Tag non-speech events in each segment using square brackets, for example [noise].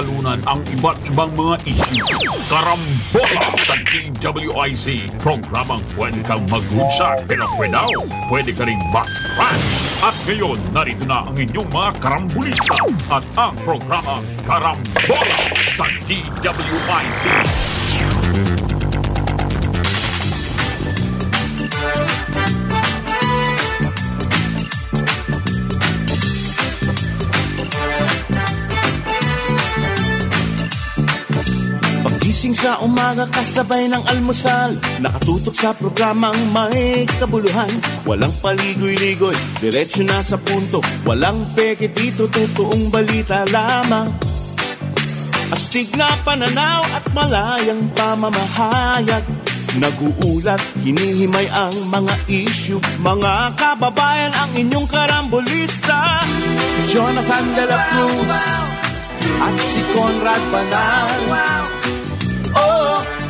pagtatalunan ang iba't ibang mga isyu. Karambola sa DWIC, programang pwede kang maghugsa pero pwedaw, pwede ka rin bus At ngayon, narito na ang inyong mga karambulista at ang programa Karambola sa DWIC. sa umaga kasabay ng almusal Nakatutok sa programang may kabuluhan Walang paligoy-ligoy, diretsyo na sa punto Walang peke dito, totoong balita lamang Astig na pananaw at malayang pamamahayag Naguulat, hinihimay ang mga issue Mga kababayan ang inyong karambolista Jonathan de la Cruz at si Conrad Banal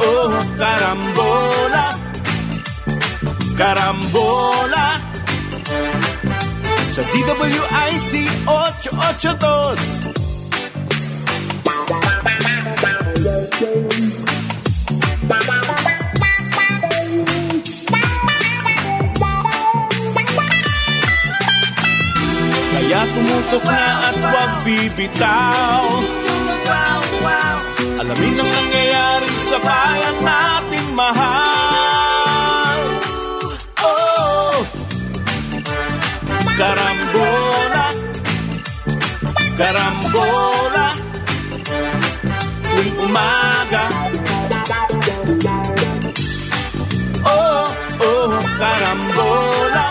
oh, carambola, carambola. Sa DWIC 882. Kaya tumutok na at wag bibitaw Alamin ang nangyayari sa bayan natin mahal oh. Karambola Karambola Tuwing umaga Oh, oh, karambola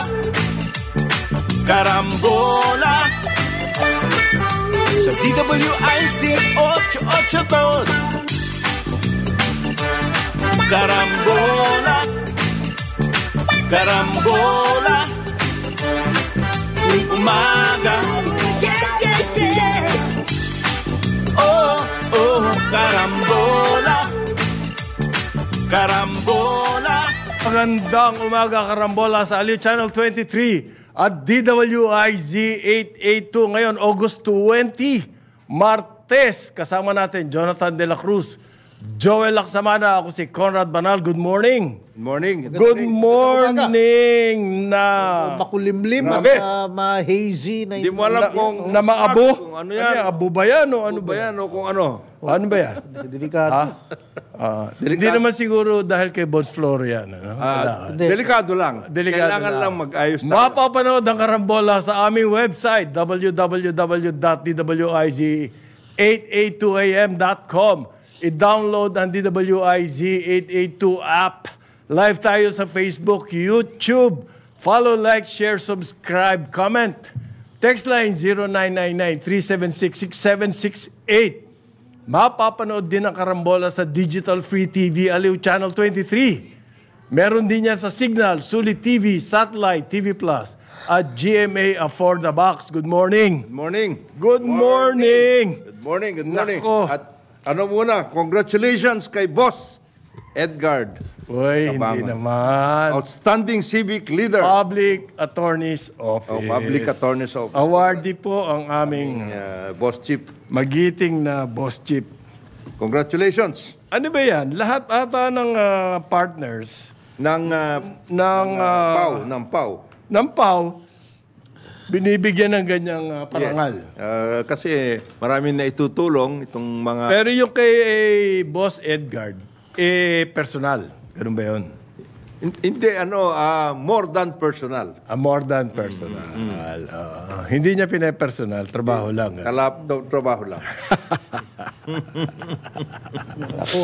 Karambola Sa DWIC 882 Carambola, carambola, tuwing umaga. Yeah, yeah, yeah. Oh, oh, karambola, karambola. Magandang umaga, karambola, sa Aliw Channel 23 at DWIZ 882 ngayon, August 20, Martes. Kasama natin Jonathan De La Cruz, Joel Laksamana, ako si Conrad Banal. Good morning. Good morning. Good morning na makulimlim at Grabe. ma-hazy na Hindi mo alam kung na maabo. Kung ano yan? Ano abo ba yan o ano Ano ba yan? O kung ano? Ano ba yan? Ha? [laughs] Delikado. Ah, ah. hindi naman siguro dahil kay Boss Florian. Ano? Ah, Wala. Ah, delikado lang. Delikado Kailangan lang, lang mag-ayos tayo. Mapapanood ang karambola sa aming website www.dwig882am.com I-download ang DWIZ882 app. Live tayo sa Facebook, YouTube. Follow, like, share, subscribe, comment. Text line 0999-376-6768. Mapapanood din ang karambola sa Digital Free TV, Aliw Channel 23. Meron din yan sa Signal, Sulit TV, Satellite, TV Plus, at GMA Afford the Box. Good morning. Good morning. Good morning. Good morning. Good morning. Good morning. Nako. At ano muna? Congratulations kay Boss Edgard. Uy, Kabama. hindi naman. Outstanding Civic Leader. Public Attorney's Office. Oh, Public Attorney's Office. Awardee po ang aming, aming uh, Boss Chief. Magiting na Boss Chief. Congratulations. Ano ba yan? Lahat ata ng uh, partners. Ng, uh, ng, uh, PAW. Ng PAW. Ng PAW binibigyan ng ganyang uh, parangal. Yes. Uh, kasi maraming na itutulong itong mga... Pero yung kay eh, Boss Edgard, eh, personal. Ganun ba yun? Hindi, ano, uh, more than personal. Uh, more than personal. Mm-hmm. Uh, hindi niya pinapersonal, trabaho mm-hmm. lang. Eh. Kalap trabaho lang. Ako.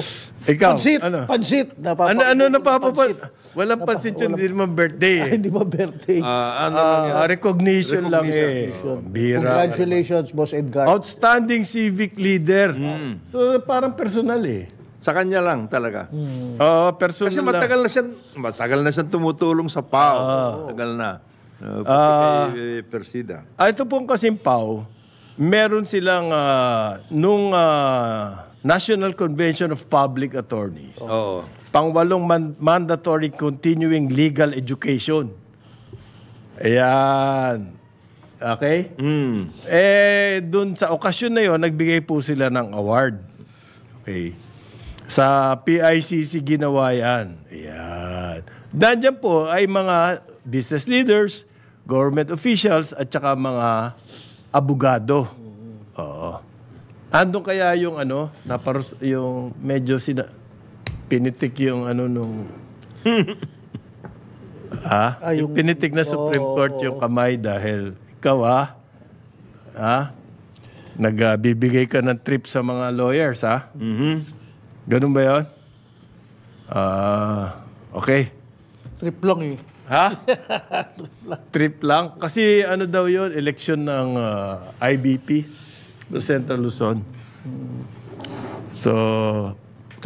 Ikaw, pansit, ano? Pansit. Napapa- ano, ano napapapa? Pansit. Walang pansit yun, hindi naman birthday eh. [laughs] Hindi mo birthday? Uh, ano uh, lang yan? Recognition, lang eh. Oh, bira. Congratulations, ano. Boss Edgar. Outstanding civic leader. Mm. So, parang personal eh. Sa kanya lang talaga. Mm. Oo, personal Kasi matagal na siyang matagal na siya tumutulong sa PAO. Ah. Matagal na. Uh, ah. kay, eh, Persida. Ah, ito pong kasing PAO, meron silang uh, nung uh, National Convention of Public Attorneys. Oo. Oh. Pangwalong man- mandatory continuing legal education. Ayan. Okay? Mm. Eh, dun sa okasyon na yon nagbigay po sila ng award. Okay. Sa PICC ginawa yan. Ayan. Nandiyan po ay mga business leaders, government officials, at saka mga abogado. Oo. Andun kaya yung ano, naparos, yung medyo sina, pinitik yung ano nung... [laughs] ah, ah, yung, yung pinitik na Supreme oh, Court yung kamay dahil ikaw ah, ah nagbibigay uh, ka ng trip sa mga lawyers, ha? Ah. Mm-hmm. Ganun ba yun? Ah, okay. Trip lang eh. Ha? [laughs] Trip lang. Kasi ano daw yun, election ng ah, IBP Central Luzon. So,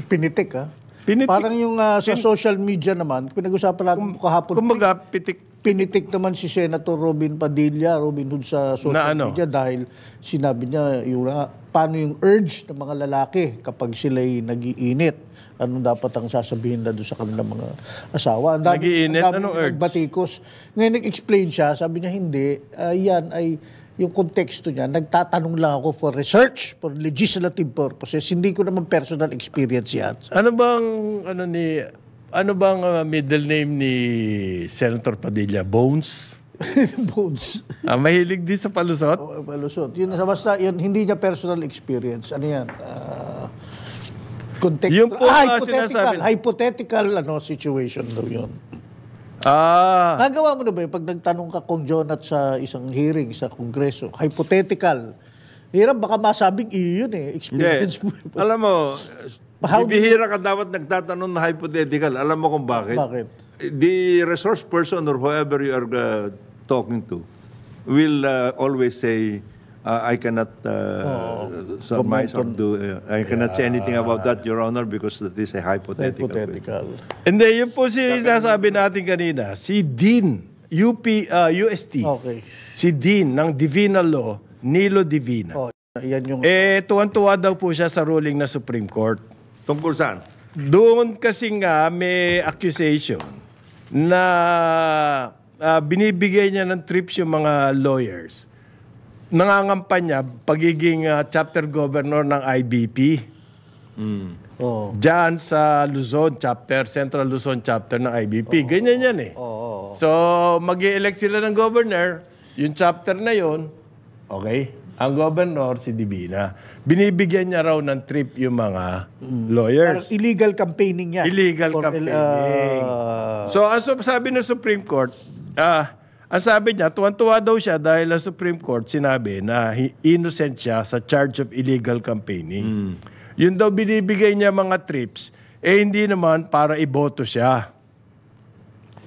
Pinitik ha. Ah. Pinitik. Parang yung ah, sa social media naman, pinag-usapan natin kahapon. kumbaga, pitik pinitik naman si Senator Robin Padilla, Robin Hood sa social Na ano? media dahil sinabi niya yung paano yung urge ng mga lalaki kapag sila'y nagiinit? Anong dapat ang sasabihin na doon sa kanilang mga asawa? Ang dami, nagiinit? Ang dami Anong urge? Batikos. Ngayon nag-explain siya, sabi niya hindi. Uh, yan ay yung konteksto niya. Nagtatanong lang ako for research, for legislative purposes. Hindi ko naman personal experience yan. Ano bang, ano ni, ano bang uh, middle name ni Senator Padilla? Bones? [laughs] Bones. Ah, mahilig din sa palusot? Oo, palusot. Yun, basta yun, hindi niya personal experience. Ano yan? Uh, ah, contextual. Yung po, ah, hypothetical, hypothetical ano, situation daw yun. Ah. Nagawa mo na ba yun pag nagtanong ka kung John at sa isang hearing sa kongreso? Hypothetical. Hirap baka masabing iyo yun eh. Experience mo. Alam mo, How bibihira ka dapat nagtatanong na hypothetical. Alam mo kung bakit? Bakit? The resource person or whoever you are uh, talking to will uh, always say, uh, I cannot uh, oh, surmise or do, uh, I cannot yeah. say anything about that, Your Honor, because that is a hypothetical. Hypothetical. Hindi, yun po si nasabi natin kanina, si Dean, UP, uh, UST, okay. si Dean ng Divina Law, Nilo Divina. Oh, yan yung... Eh, tuwan-tuwa daw po siya sa ruling na Supreme Court. Tungkol saan? Doon kasi nga may accusation na uh, binibigay niya ng trips yung mga lawyers. Nangangampanya pagiging uh, chapter governor ng IBP. Mm. Oh. Diyan sa Luzon chapter, Central Luzon chapter ng IBP. Oh. Ganyan yan eh. Oh. So, mag elect sila ng governor. Yung chapter na yon okay, ang governor, si Divina, binibigyan niya raw ng trip yung mga mm. lawyers. Parang illegal campaigning yan. Illegal uh, campaigning. Uh... So, as of sabi ng Supreme Court, Ah, ang sabi niya, tuwan-tuwa daw siya dahil ang Supreme Court sinabi na innocent siya sa charge of illegal campaigning. Mm. Yun daw binibigay niya mga trips, eh hindi naman para iboto siya.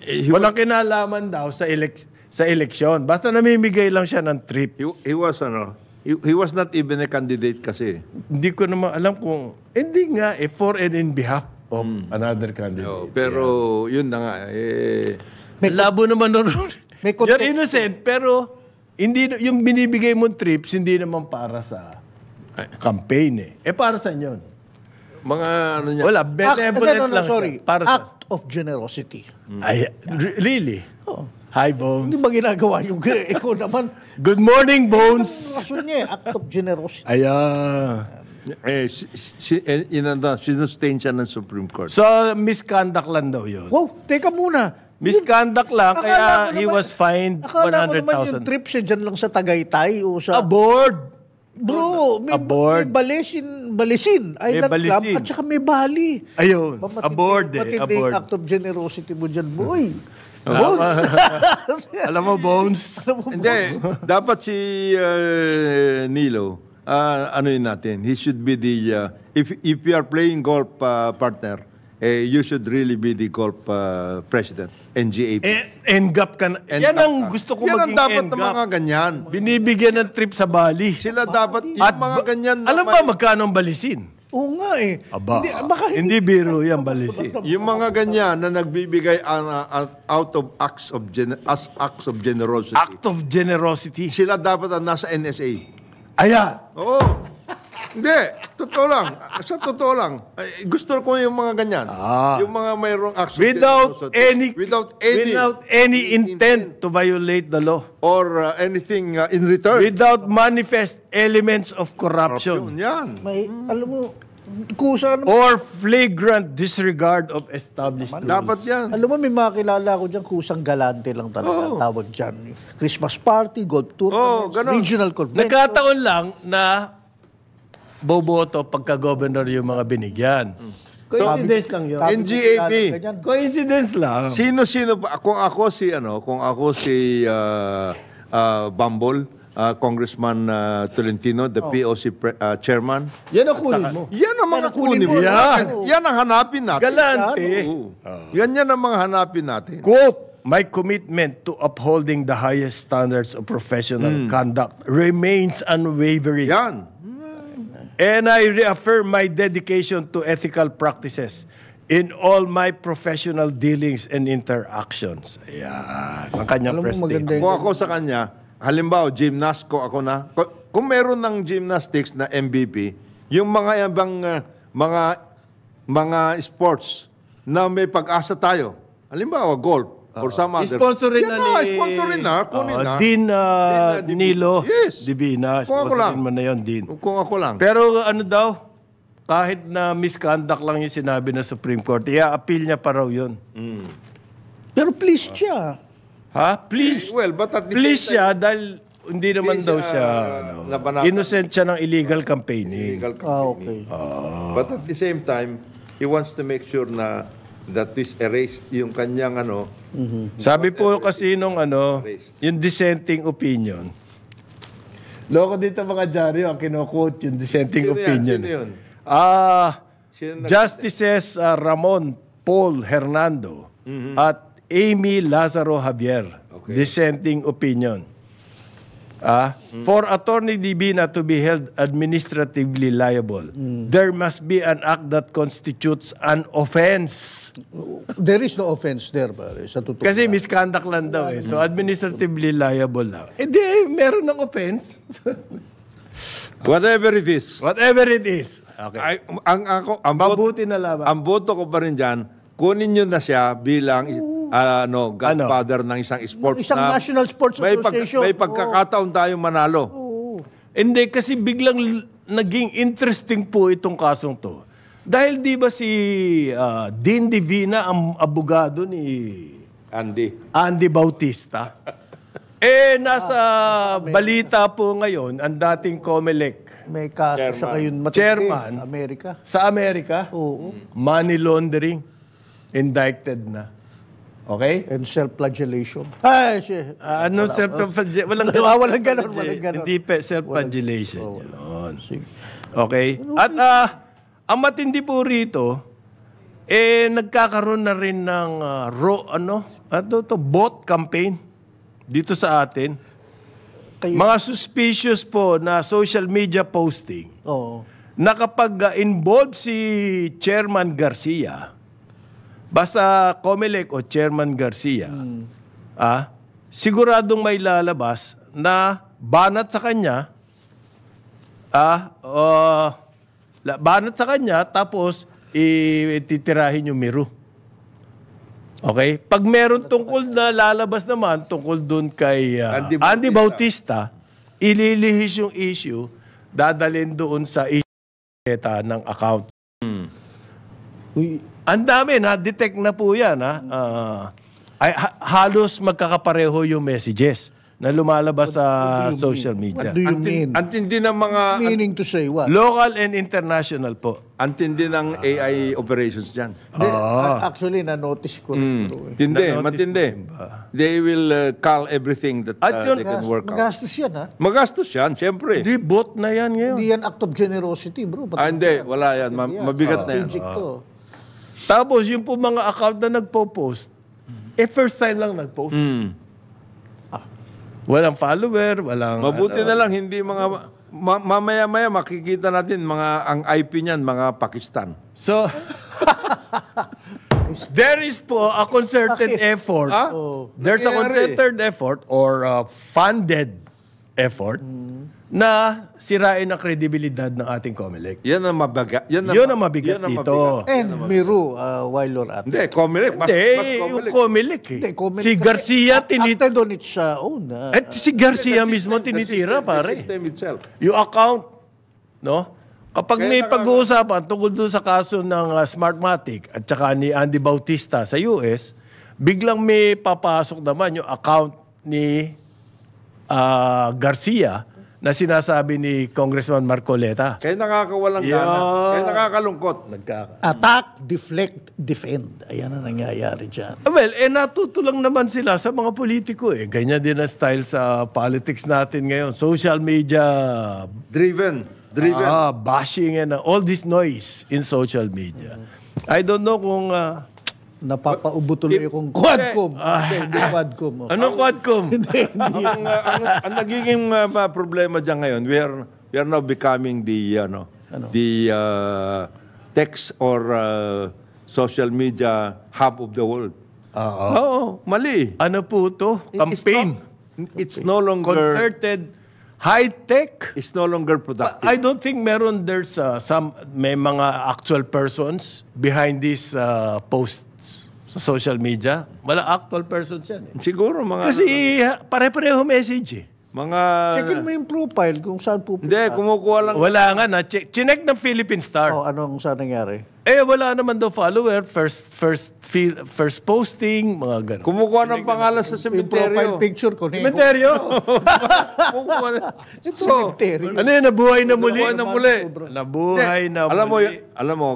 Eh, Walang kinalaman daw sa elek sa eleksyon. Basta namimigay lang siya ng trips. He, he was ano, he, he was not even a candidate kasi. Hindi ko naman alam kung, hindi nga, eh, for and in behalf of mm. another candidate. No, oh, pero yeah. yun na nga, eh, may Labo naman nun. May You're innocent, pero hindi yung binibigay mong trips, hindi naman para sa campaign eh. Eh, para saan yun? Mga ano niya? Wala, benevolent ah, no, no, no, lang. Sorry, siya. para act saan? of generosity. Mm. Ay, really? Oh. Hi, Bones. Hindi ba ginagawa yung [laughs] ikaw naman? Good morning, Bones. Ano niya, eh, act of generosity. Ay, eh, si, si, eh, inanda, sinustained siya ng Supreme Court. So, misconduct lang daw yun. Wow, teka muna. Misconduct lang, akala kaya naman, he was fined 100,000. Akala 100, naman yung trip siya dyan lang sa Tagaytay o sa... Aboard! Bro, may, aboard. may balesin, balesin, Island balesin. Club, at saka may Bali. Ayun, Pamatindi, aboard eh. Matindi aboard. act of generosity mo dyan, boy. Bones. [laughs] Alam mo, Bones. Alam mo, Bones. dapat si uh, Nilo, uh, ano yun natin, he should be the, uh, if, if you are playing golf uh, partner, eh, you should really be the GOLP uh, president, NGAP. Eh, NGAP ka na. NGAP yan ang gusto ko yan maging Yan ang dapat ng mga ganyan. Binibigyan ng trip sa Bali. Sila dapat, yung At mga ganyan naman. Alam ba magkano ang balisin? Oo nga eh. Aba, hindi, baka hindi, hindi biro yan balisi. [laughs] Yung mga ganyan na nagbibigay uh, uh, out of acts of as acts of generosity. Act of generosity. Sila dapat ang nasa NSA. Aya. Oo. Hindi, totoo lang. Sa totoo lang, gusto ko yung mga ganyan. Ah. Yung mga mayroong action. Without any, without any without any intent, intent to violate the law. Or uh, anything uh, in return. Without manifest elements of corruption. corruption yan. May, alam mo, kusa naman. Or flagrant disregard of established Naman, rules. Dapat yan. Alam mo, may makilala ko dyan, kusang galante lang talaga oh. tawag dyan. Christmas party, golf tournament, oh, ganun. regional convention. Nagkataon lang na boboto pagka-governor yung mga binigyan. Coincidence lang yun. NGAP. Coincidence lang. Sino-sino pa? Kung ako si, ano, kung ako si uh, uh, Bumble, uh, Congressman uh, Tolentino, the oh. POC pre- uh, chairman. Yan ang kunin mo. Yan ang mga kunin mo. Yan. Yan ang hanapin natin. Galante. Oh. Yan yan ang mga hanapin natin. Quote, My commitment to upholding the highest standards of professional hmm. conduct remains unwavering. Yan. And I reaffirm my dedication to ethical practices in all my professional dealings and interactions. Yeah, Ang kanya Alam Kung ako sa kanya, halimbawa, gymnast ko ako na, kung, kung meron ng gymnastics na MVP, yung mga ibang uh, mga mga sports na may pag-asa tayo, halimbawa, golf, Or some other. Sponsor rin na ni... Sponsor rin na. Kunin na. Din uh, Din, Nilo Yes. Divina. Kung ako lang. Sponsorin mo na yun, Din. Kung ako lang. Pero ano daw, kahit na misconduct lang yung sinabi ng Supreme Court, i-appeal niya pa raw yun. Hmm. Pero please siya. Ha? Please, Well, but at please time, siya dahil hindi naman daw siya, ano, innocent siya ng illegal campaigning. legal ka. Ah, okay. Ah. But at the same time, he wants to make sure na that is erased yung kanyang ano. Mm-hmm. Sabi po kasi nung ano, yung dissenting opinion. Loko dito mga dyaryo ang kinoquote yung dissenting Sino yan? opinion. Sino yun? Ah, Sino Justices ah, Ramon Paul Hernando mm-hmm. at Amy Lazaro Javier. Dissenting opinion. Ah, for attorney Divina to be held administratively liable, there must be an act that constitutes an offense. There is no offense there, pare, sa totoo. Kasi misconduct lang daw eh. So administratively liable lang. Eh di, eh, meron ng offense. [laughs] Whatever it is, Whatever it is. Okay. ay, ang ako ang boto, na lamang. ang boto ko pa rin diyan, kunin niyo na siya bilang uh, ano, godfather ano? ng isang sports isang na national sports may association. Pag, may pagkakataon oh. tayong manalo. Oo. Hindi, kasi biglang naging interesting po itong kasong to. Dahil di ba si uh, Dean Divina ang abogado ni Andy Andy Bautista? [laughs] eh nasa ah, balita po ngayon ang dating COMELEC may kaso chairman. siya ngayon matindi chairman sa Amerika. Sa Amerika? Oo. Money laundering indicted na. Okay? And self-flagellation. Ay, siya. Ah, ano Wala- self-flagellation? Walang Wala- walang gano'n. walang ganun. Hindi pa self-flagellation. Oh, Yun. Okay? Ano, ano? At ah, ang matindi po rito, eh, nagkakaroon na rin ng ah, ro, ano, ano to, bot campaign dito sa atin. Kayo- Mga suspicious po na social media posting Oo. na ah, involve si Chairman Garcia, Basta Comelec o Chairman Garcia, mm. ah, siguradong may lalabas na banat sa kanya, ah, uh, banat sa kanya, tapos ititirahin yung miro. Okay? Pag meron tungkol na lalabas naman, tungkol doon kay uh, Andy, Bautista. Andy Bautista, ililihis yung issue, dadalhin doon sa issue ng account. Hmm. Uy, ang dami, na-detect na po yan. Ha? Uh, ay, ha- halos magkakapareho yung messages na lumalabas sa uh, social media. What do you mean? Antindi ng mga... Meaning to say what? Local and international po. Antindi ng ah. AI operations diyan. They, Actually, na-notice ko rin. Mm. Tindi, matindi. They will uh, call everything that uh, they can work magastos out. Magastos yan, ha? Magastos yan, siyempre. Hindi, bot na yan ngayon. Hindi yan act of generosity, bro. Ba't ah, hindi, wala yan. Ma- mabigat oh. na yan. Project to. Ah. Tapos yung po mga account na nagpo-post, mm-hmm. eh first time lang nagpost. Mm. Ah. Walang follower, walang... Mabuti ano, na lang, hindi mga... Ma- mamaya-maya makikita natin mga ang IP niyan, mga Pakistan. So, [laughs] there is po a concerted effort. Ah? Oh. There's a concerted effort or a funded effort mm na sirain ang kredibilidad ng ating COMELEC. Yan ang mabaga. Yan ang, yun ang mabigat yan ang dito. Mabigat. Eh, And Miru, uh, while you're at Hindi, COMELEC. Mas, hindi, mas COMELEC. COMELEC, eh. Hindi, COMELEC. Si uh, eh, Garcia tinitira. After doon, it's own. Uh, At si Garcia the mismo tinitira, the system, pare. The itself. Yung account, no? Kapag Kaya may pag-uusapan tungkol doon sa kaso ng uh, Smartmatic at saka ni Andy Bautista sa US, biglang may papasok naman yung account ni uh, Garcia na sinasabi ni Congressman Marcoleta. Kaya nakakawalang yeah. gana. Kaya nakakalungkot. Nagkaka. Attack, deflect, defend. Ayan ang nangyayari dyan. Well, eh natutulang naman sila sa mga politiko eh. Ganyan din ang style sa politics natin ngayon. Social media... Driven. Driven. Ah, bashing and all this noise in social media. Mm-hmm. I don't know kung... Uh, napapaubo tuloy kung quadcom. Hindi, hindi ah. quadcom. Okay. Oh. Ano quadcom? [laughs] hindi, hindi. ang, uh, ang, ang nagiging uh, problema dyan ngayon, we are, we are now becoming the, ano, ano? the uh, text or uh, social media hub of the world. Oo. Oo, mali. Ano po ito? Campaign. It's no, longer... Concerted high tech It's no longer productive. I don't think meron there's uh, some may mga actual persons behind this uh, post sa social media. Wala actual persons yan. Eh. Siguro mga... Kasi ano, pare-pareho message eh. Mga... Checkin mo yung profile kung saan pupunta. Hindi, kumukuha lang. Wala nga na. Check, chinek ng Philippine Star. Oh, anong saan nangyari? Eh, wala naman daw follower. First first feel, first posting, mga ganun. Kumukuha ng pangalan sa cemetery. Profile picture ko. Cemetery. [laughs] Kumukuha na. Ito. [laughs] Cemetery. Ano yun? Nabuhay na muli. Nabuhay na muli. Nabuhay na muli. Alam mo, alam mo,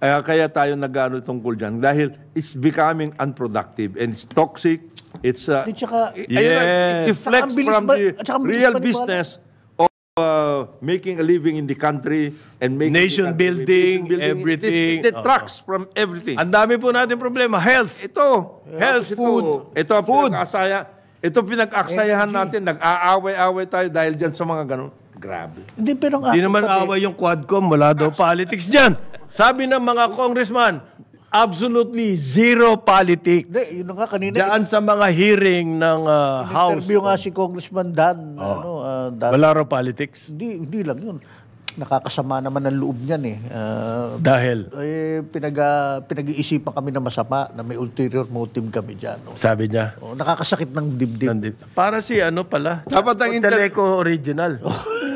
Uh, kaya tayo nagano tungkol dyan. Dahil it's becoming unproductive and it's toxic. It's, uh, Di, tsaka, yes. ayun, it deflects tsaka from ba, the real business of uh, making a living in the country and making nation, country, building, building, everything. It, it, it detracts uh-huh. from everything. Ang dami po natin problema. Health. Ito. Yeah, health, food. Ito ang food. asaya Ito pinag-aksayahan natin. Nag-aaway-away tayo dahil dyan sa mga ganun. Grabe. Hindi, pero ang Hindi naman away yung Quadcom. Wala daw politics dyan. Sabi ng mga congressman, absolutely zero politics. Hindi, yun nga kanina. Diyan sa mga hearing ng uh, House. Interview nga si Congressman Dan. Oh. Ano, uh, Dan. Wala raw politics. Hindi, hindi lang yun. Nakakasama naman ng loob niyan eh. Uh, Dahil? Eh, pinag, pinag-iisipan kami na masama, na may ulterior motive kami dyan. Oh. Sabi niya? Oh, nakakasakit ng dibdib. Nandib. Para si ano pala. Dapat ang inter- original. [laughs]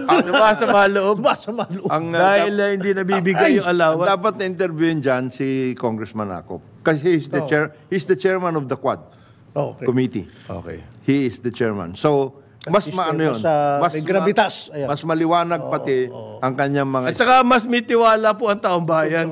masama loob. Masama loob. Ang, Dahil uh, hindi nabibigay yung allowance. Dapat na-interviewin dyan si Congressman Akop. Kasi he's the, oh. chair, he's the chairman of the Quad oh, okay. Committee. Okay. He is the chairman. So, mas maano yun. Mas, ah, gravitas. Ayan. Mas maliwanag oh, pati oh. ang kanyang mga... At saka mas may tiwala po ang taong bayan.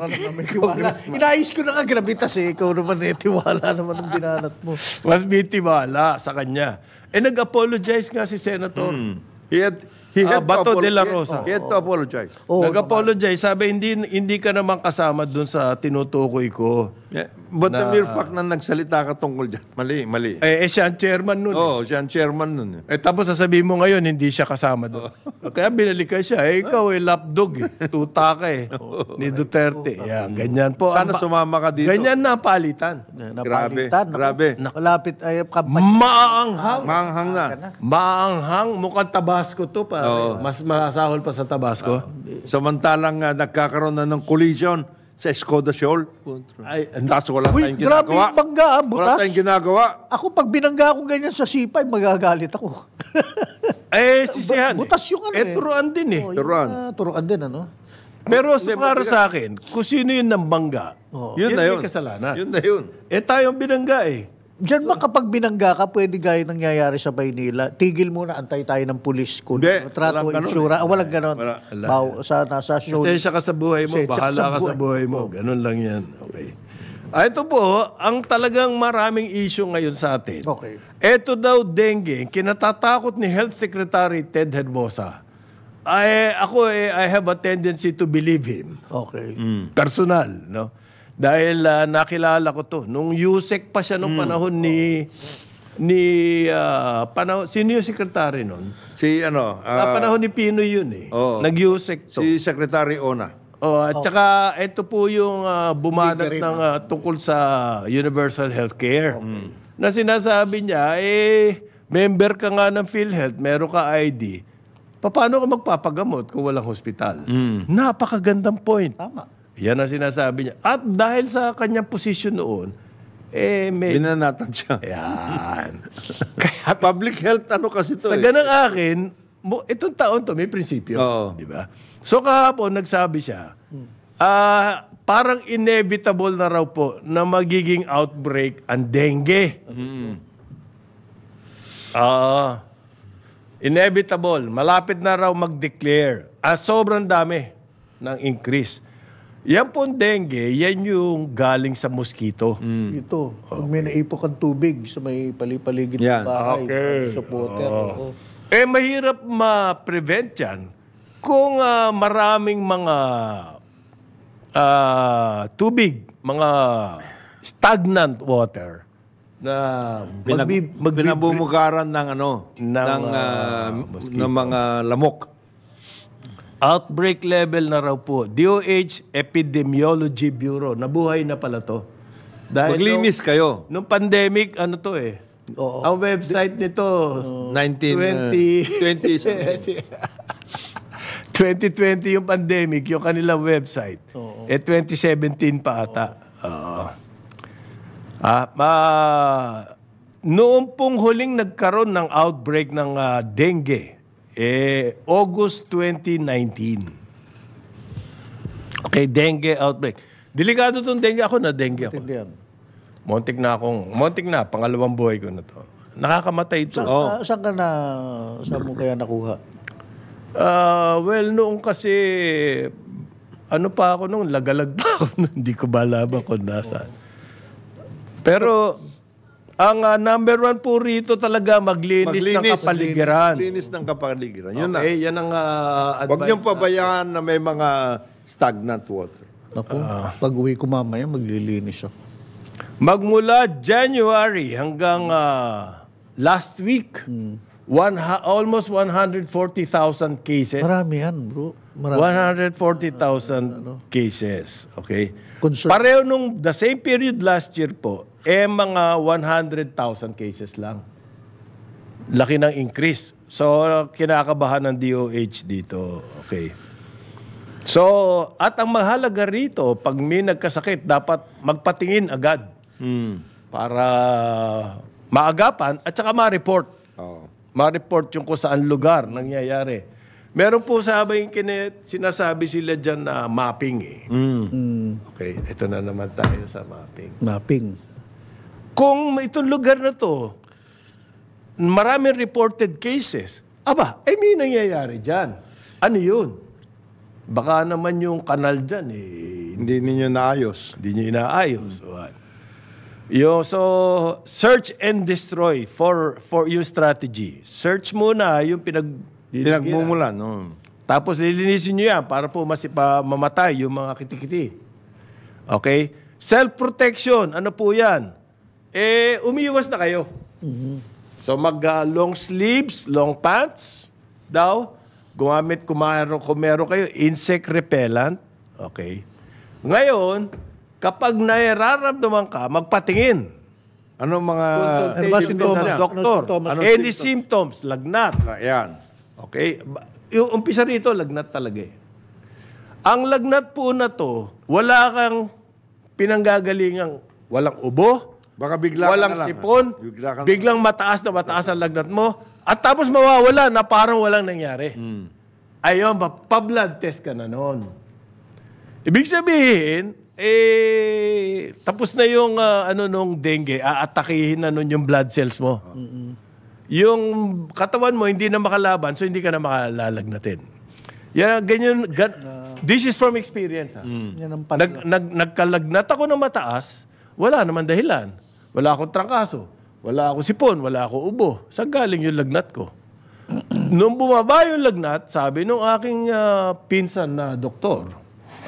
[laughs] Inayos ko na nga gravitas eh. Ikaw naman eh, tiwala naman ang binanat mo. mas may tiwala sa kanya. Eh nag-apologize nga si Senator. Hmm. He had, He ah, had uh, Bato de la Rosa. He had to apologize. Oh, Nag-apologize. Sabi, hindi, hindi ka naman kasama dun sa tinutukoy ko. Yeah. But na, the mere fact na nagsalita ka tungkol dyan, mali, mali. Eh, eh siya ang chairman nun. Eh. Oo, oh, siya ang chairman nun. Eh. eh, tapos sasabihin mo ngayon, hindi siya kasama doon. Oh. Kaya binalik siya. Eh, ikaw eh, lapdog eh. Tuta ka eh. [laughs] Oh. Ni Duterte. Oh. Yeah, ganyan po. Sana ang, sumama ka dito. Ganyan na palitan. Napalitan. Grabe. Grabe. Malapit ay kampanya. Maanghang. Maanghang na. Maanghang. Mukhang Tabasco to pa. Oh. Mas masahol pa sa Tabasco. Samantalang uh, nagkakaroon na ng collision sa Skoda Shoal. Ay, ano? tas wala Uy, tayong grabe ginagawa. yung bangga, ah, butas. Wala tayong ginagawa. Ako, pag binangga akong ganyan sa C5, magagalit ako. [laughs] Eh, sisihan. eh. Butas yung ano eh. Eh, turuan din eh. Oh, yun, Turuan. ah, turuan din, ano? Pero sa para sa akin, kung sino oh. yun ng bangga, Yun na yun. may kasalanan. Yun na yun. Eh, tayong binangga eh. Diyan ba kapag binangga ka, pwede gaya nangyayari sa Baynila, tigil muna, antay tayo ng pulis. Kung Hindi, trato, walang ganun insura, ah, walang ganon. Wala, wala. Baw, sa, nasa show. Pasensya ka sa buhay mo, Pasensya ka bahala sa ka sa buhay. buhay mo. Ganun lang yan. Okay. Ah, ito po, ang talagang maraming issue ngayon sa atin. Okay. Ito daw dengue, kinatatakot ni Health Secretary Ted Herbosa. Ay, ako eh, I have a tendency to believe him. Okay. Mm. Personal, no? Dahil uh, nakilala ko to. Nung Yusek pa siya nung hmm. panahon ni ni uh, ah, panahon sino yung secretary noon? Si ano? Uh, ah, panahon ni Pino yun eh. Oh, Nag-Yusek to. Si Secretary Ona. Oh, at oh. saka ito po yung uh, bumanat eh, ng uh, tungkol sa universal healthcare. Okay. Hmm. Na sinasabi niya eh member ka nga ng PhilHealth, meron ka ID. Paano ka magpapagamot kung walang hospital? Mm. Napakagandang point. Tama. Yan ang sinasabi niya. At dahil sa kanyang posisyon noon, eh, may... Binanatan siya. Yan. [laughs] Kaya, Public health ano kasi to Sa eh. ganang akin, mo, itong taon to, may prinsipyo. Di ba? So kahapon, nagsabi siya, ah, parang inevitable na raw po na magiging outbreak ang dengue. Mm-hmm. Ah, inevitable. Malapit na raw mag-declare. Ah, sobrang dami ng increase. Yan po dengue, yan yung galing sa mosquito. Mm. Ito, pag may naipok ang tubig sa may palipaligid ng bahay, Okay. sa water. Oh. oo. Eh, mahirap ma-prevent yan kung ah, maraming mga ah, tubig, mga stagnant water na Pinag, magbi- ng ano ng, Ng, ah, ah, ng mga lamok. Outbreak level na raw po. DOH Epidemiology Bureau. Nabuhay na pala to. Dahil Maglinis nung, kayo. Nung pandemic, ano to eh. Oo. Ang website nito, 19, 20, uh, 20, 2020 [laughs] yung pandemic, yung kanilang website. Oo. Eh, 2017 pa ata. Oo. Ah, ma, noong pong huling nagkaroon ng outbreak ng uh, dengue, eh, August 2019. Okay, dengue outbreak. Delikado tong dengue. Ako na dengue ako. Montik na akong, montik na, pangalawang buhay ko na to. Nakakamatay ito. Sa, oh. uh, saan ka na, saan mo kaya nakuha? Uh, well, noong kasi, ano pa ako noong, lagalag pa ako. [laughs] Hindi ko ba alam kung nasaan. Pero, ang uh, number one po rito talaga maglinis, maglinis ng kapaligiran. Maglinis ng kapaligiran. Yun okay, na. yan ang uh, ah, advice. Huwag niyong pabayaan na. na may mga stagnant water. Ako, uh, ah. pag uwi ko mamaya, maglilinis ako. Magmula January hanggang uh, last week, hmm. one, almost 140,000 cases. Marami yan, bro. 140,000 uh, ano. cases. Okay? Concern. Pareho nung the same period last year po, eh mga 100,000 cases lang. Laki ng increase. So, kinakabahan ng DOH dito. Okay. So, at ang mahalaga rito, pag may nagkasakit, dapat magpatingin agad mm. para maagapan at saka ma-report. Oh. Ma-report yung kung saan lugar nangyayari. Meron po sabi yung kinet, sinasabi sila dyan na mapping eh. Mm. Okay, ito na naman tayo sa mapping. Mapping. Kung itong lugar na to, maraming reported cases, aba, eh may nangyayari dyan. Ano yun? Baka naman yung kanal dyan, eh. Hindi ninyo naayos. Hindi nyo inaayos. Hmm. What? so, search and destroy for for your strategy. Search muna yung pinag... Pinagmumulan. No? Tapos lilinisin nyo yan para po mas mamatay yung mga kitikiti. Okay? Self-protection, ano po yan? eh, umiiwas na kayo. So mag uh, long sleeves, long pants daw. Gumamit kung meron, kung meron kayo insect repellent. Okay. Ngayon, kapag nararamdaman ka, magpatingin. Ano mga ano ba symptoms doktor? Ano Any symptoms? Lagnat. Ah, ayan. Okay. Yung umpisa rito, lagnat talaga eh. Ang lagnat po na to, wala kang pinanggagalingang walang ubo, Baka bigla walang lang, ah. sipon, bigla ka biglang mataas na mataas ang lagnat mo, at tapos mawawala na parang walang nangyari. Mm. Ayun, pa-blood test ka na noon. Ibig sabihin, eh, tapos na yung uh, ano nung dengue, aatakihin na nun yung blood cells mo. Uh ah. -huh. Yung katawan mo hindi na makalaban, so hindi ka na makalalagnatin. Yan, ganyan, gan, uh, this is from experience. Ha? Mm. Yan ang nag, nag, nagkalagnat ako ng mataas, wala naman dahilan. Wala akong trangkaso. Wala akong sipon. Wala akong ubo. Sa galing yung lagnat ko? [clears throat] Nung bumaba yung lagnat, sabi nung aking uh, pinsan na doktor,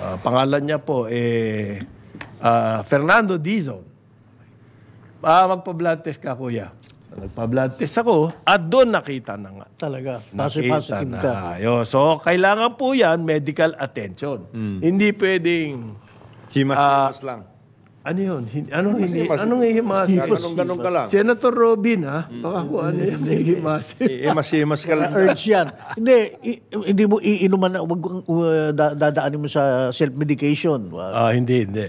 uh, pangalan niya po, eh, uh, Fernando Dizon. Ah, magpa-blood test ka, kuya. So, nagpa-blood test ako at doon nakita na nga. Talaga. Nakita Positive ka. na. Ayun. So, kailangan po yan medical attention. Hmm. Hindi pwedeng Himas-himas lang. Ano yun? Hin- anong, hindi, mas, anong hihimasipos? Ganun-ganun ka lang. Senator Robin, ha? Baka kung ano yung hihimasipos. Imas-imas ka lang. Urge yan. Hindi, hindi mo iinuman na, wag uh, dadaanin mo sa self-medication. Ah, hindi, hindi.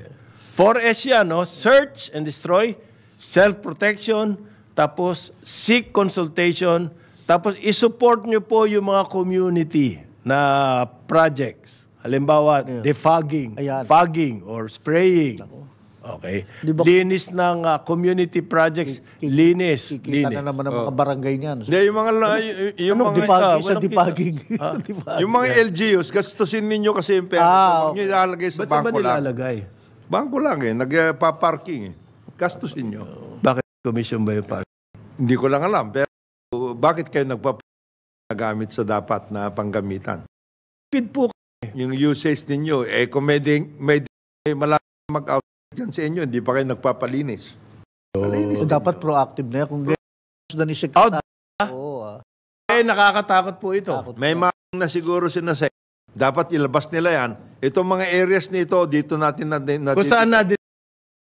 4S yan, no? Search and destroy, self-protection, tapos seek consultation, tapos isupport nyo po yung mga community na projects. Halimbawa, yeah. defogging, Ayan. fogging, or spraying. Ako. Okay. Diba, linis ng uh, community projects, kik- linis. Kikita linis. na naman ng mga oh. barangay niyan. So, yung mga... Y- yung ano, mga dipagi, uh, ah, sa ah. [laughs] dipaging. Yung mga LGUs, gastusin ninyo kasi yung pera. Ah, okay. ilalagay sa Ba't bangko lang. nilalagay? Bangko lang eh. Nagpa-parking eh. Gastusin nyo. Bakit commission ba yung parking? Hindi ko lang alam. Pero bakit kayo nagpapagamit sa dapat na panggamitan? Pid po Yung usage ninyo, eh kung may, may, may malaki mag-out Diyan sa inyo, hindi pa kayo nagpapalinis. Malinis oh. So, dapat proactive na yan. Kung gano'n na ni Secretary. Oh, Eh, nakakatakot po ito. Takot. May mga na siguro sinasay. Dapat ilabas nila yan. Itong mga areas nito, dito natin natin Kung saan na din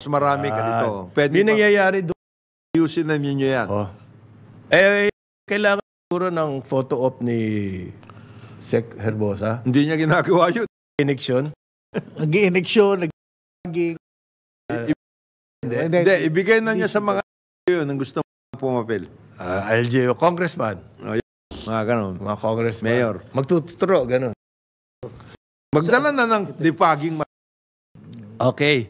mas marami ka ah. dito. Pwede pa binangyayari doon. ayusin na ninyo yan. Oh. Eh, kailangan siguro ng photo op ni Sek Herbosa. Hindi niya ginagawa yun. Connection. Nag-iinig nag-iinig. Hindi. Hindi, ibigay na niya sa mga yun ang gusto mong pumapil. Uh, ah, LGU, oh, congressman. Oh, mga ganun. Mga congressman. Mayor. Magtuturo, ganun. Magdala na ng dipaging Okay.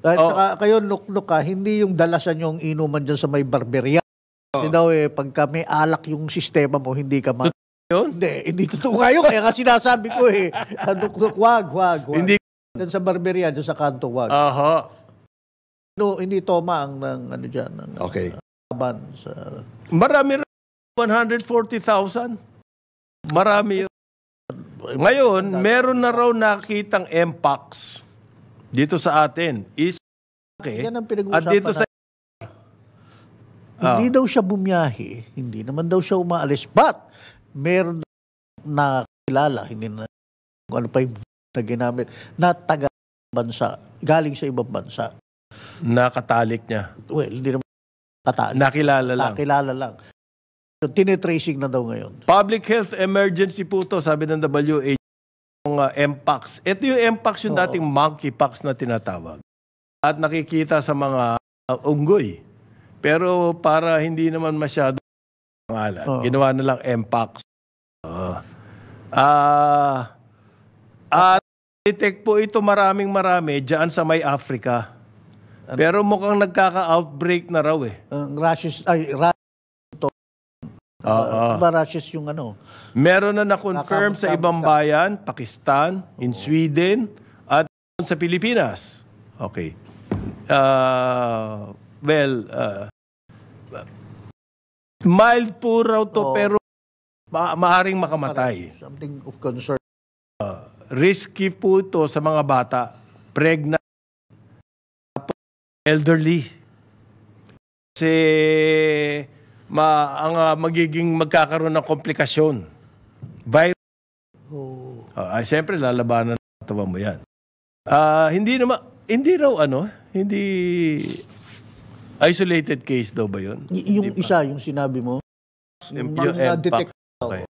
Kahit oh. saka kayo nuknuk ka, ah, hindi yung dala dalasan yung inuman dyan sa may barberya. Oh. Kasi daw eh, pagka may alak yung sistema mo, hindi ka ma... Yun? Hindi, hindi totoo nga yun. Kaya nga sinasabi ko eh, [laughs] nuknuk, wag, wag, wag. Hindi. Dyan sa barberya, dyan sa kanto, wag. Aha. Uh -huh. No, hindi Toma ang ng, ano dyan. Ang, okay. Uh, laban sa... Marami 140,000. Marami yun. Ngayon, meron na raw nakitang MPAX dito sa atin. Is okay. Yan ang pinag-uusapan At dito sa hindi oh. daw siya bumiyahe, hindi naman daw siya umaalis. But, meron na kilala, hindi na kung ano pa yung na ginamit, na taga bansa, galing sa ibang bansa. Nakatalik niya. Well, hindi naman katalik. Nakilala lang. Nakilala lang. So, tinetracing na daw ngayon. Public health emergency po to, sabi ng WHO, yung uh, MPAX. Ito yung MPAX, yung Oo. dating monkeypox na tinatawag. At nakikita sa mga uh, unggoy. Pero para hindi naman masyado pangalan, Oo. ginawa na lang MPAX. Oo. Ah... at detect po ito maraming marami dyan sa may Africa. Ano? Pero mukhang nagkaka-outbreak na raw eh. Ang ah, rashes, ay, rashes to. Uh, ah, uh, ah, diba rashes yung ano? Meron na na-confirm sa ibang bayan, Pakistan, Oo. in Sweden, at sa Pilipinas. Okay. Uh, well, uh, mild po raw to, Oo. pero ma maaring makamatay. Something of concern. Uh, risky po to sa mga bata, pregnant elderly. Kasi ma, ang uh, magiging magkakaroon ng komplikasyon. Virus. Oh. Uh, ah, ay, siyempre, lalabanan ng tawa mo yan. Uh, hindi naman, hindi raw ano, hindi isolated case daw ba yun? Y- yung isa, yung sinabi mo, yung, yung na-detect okay.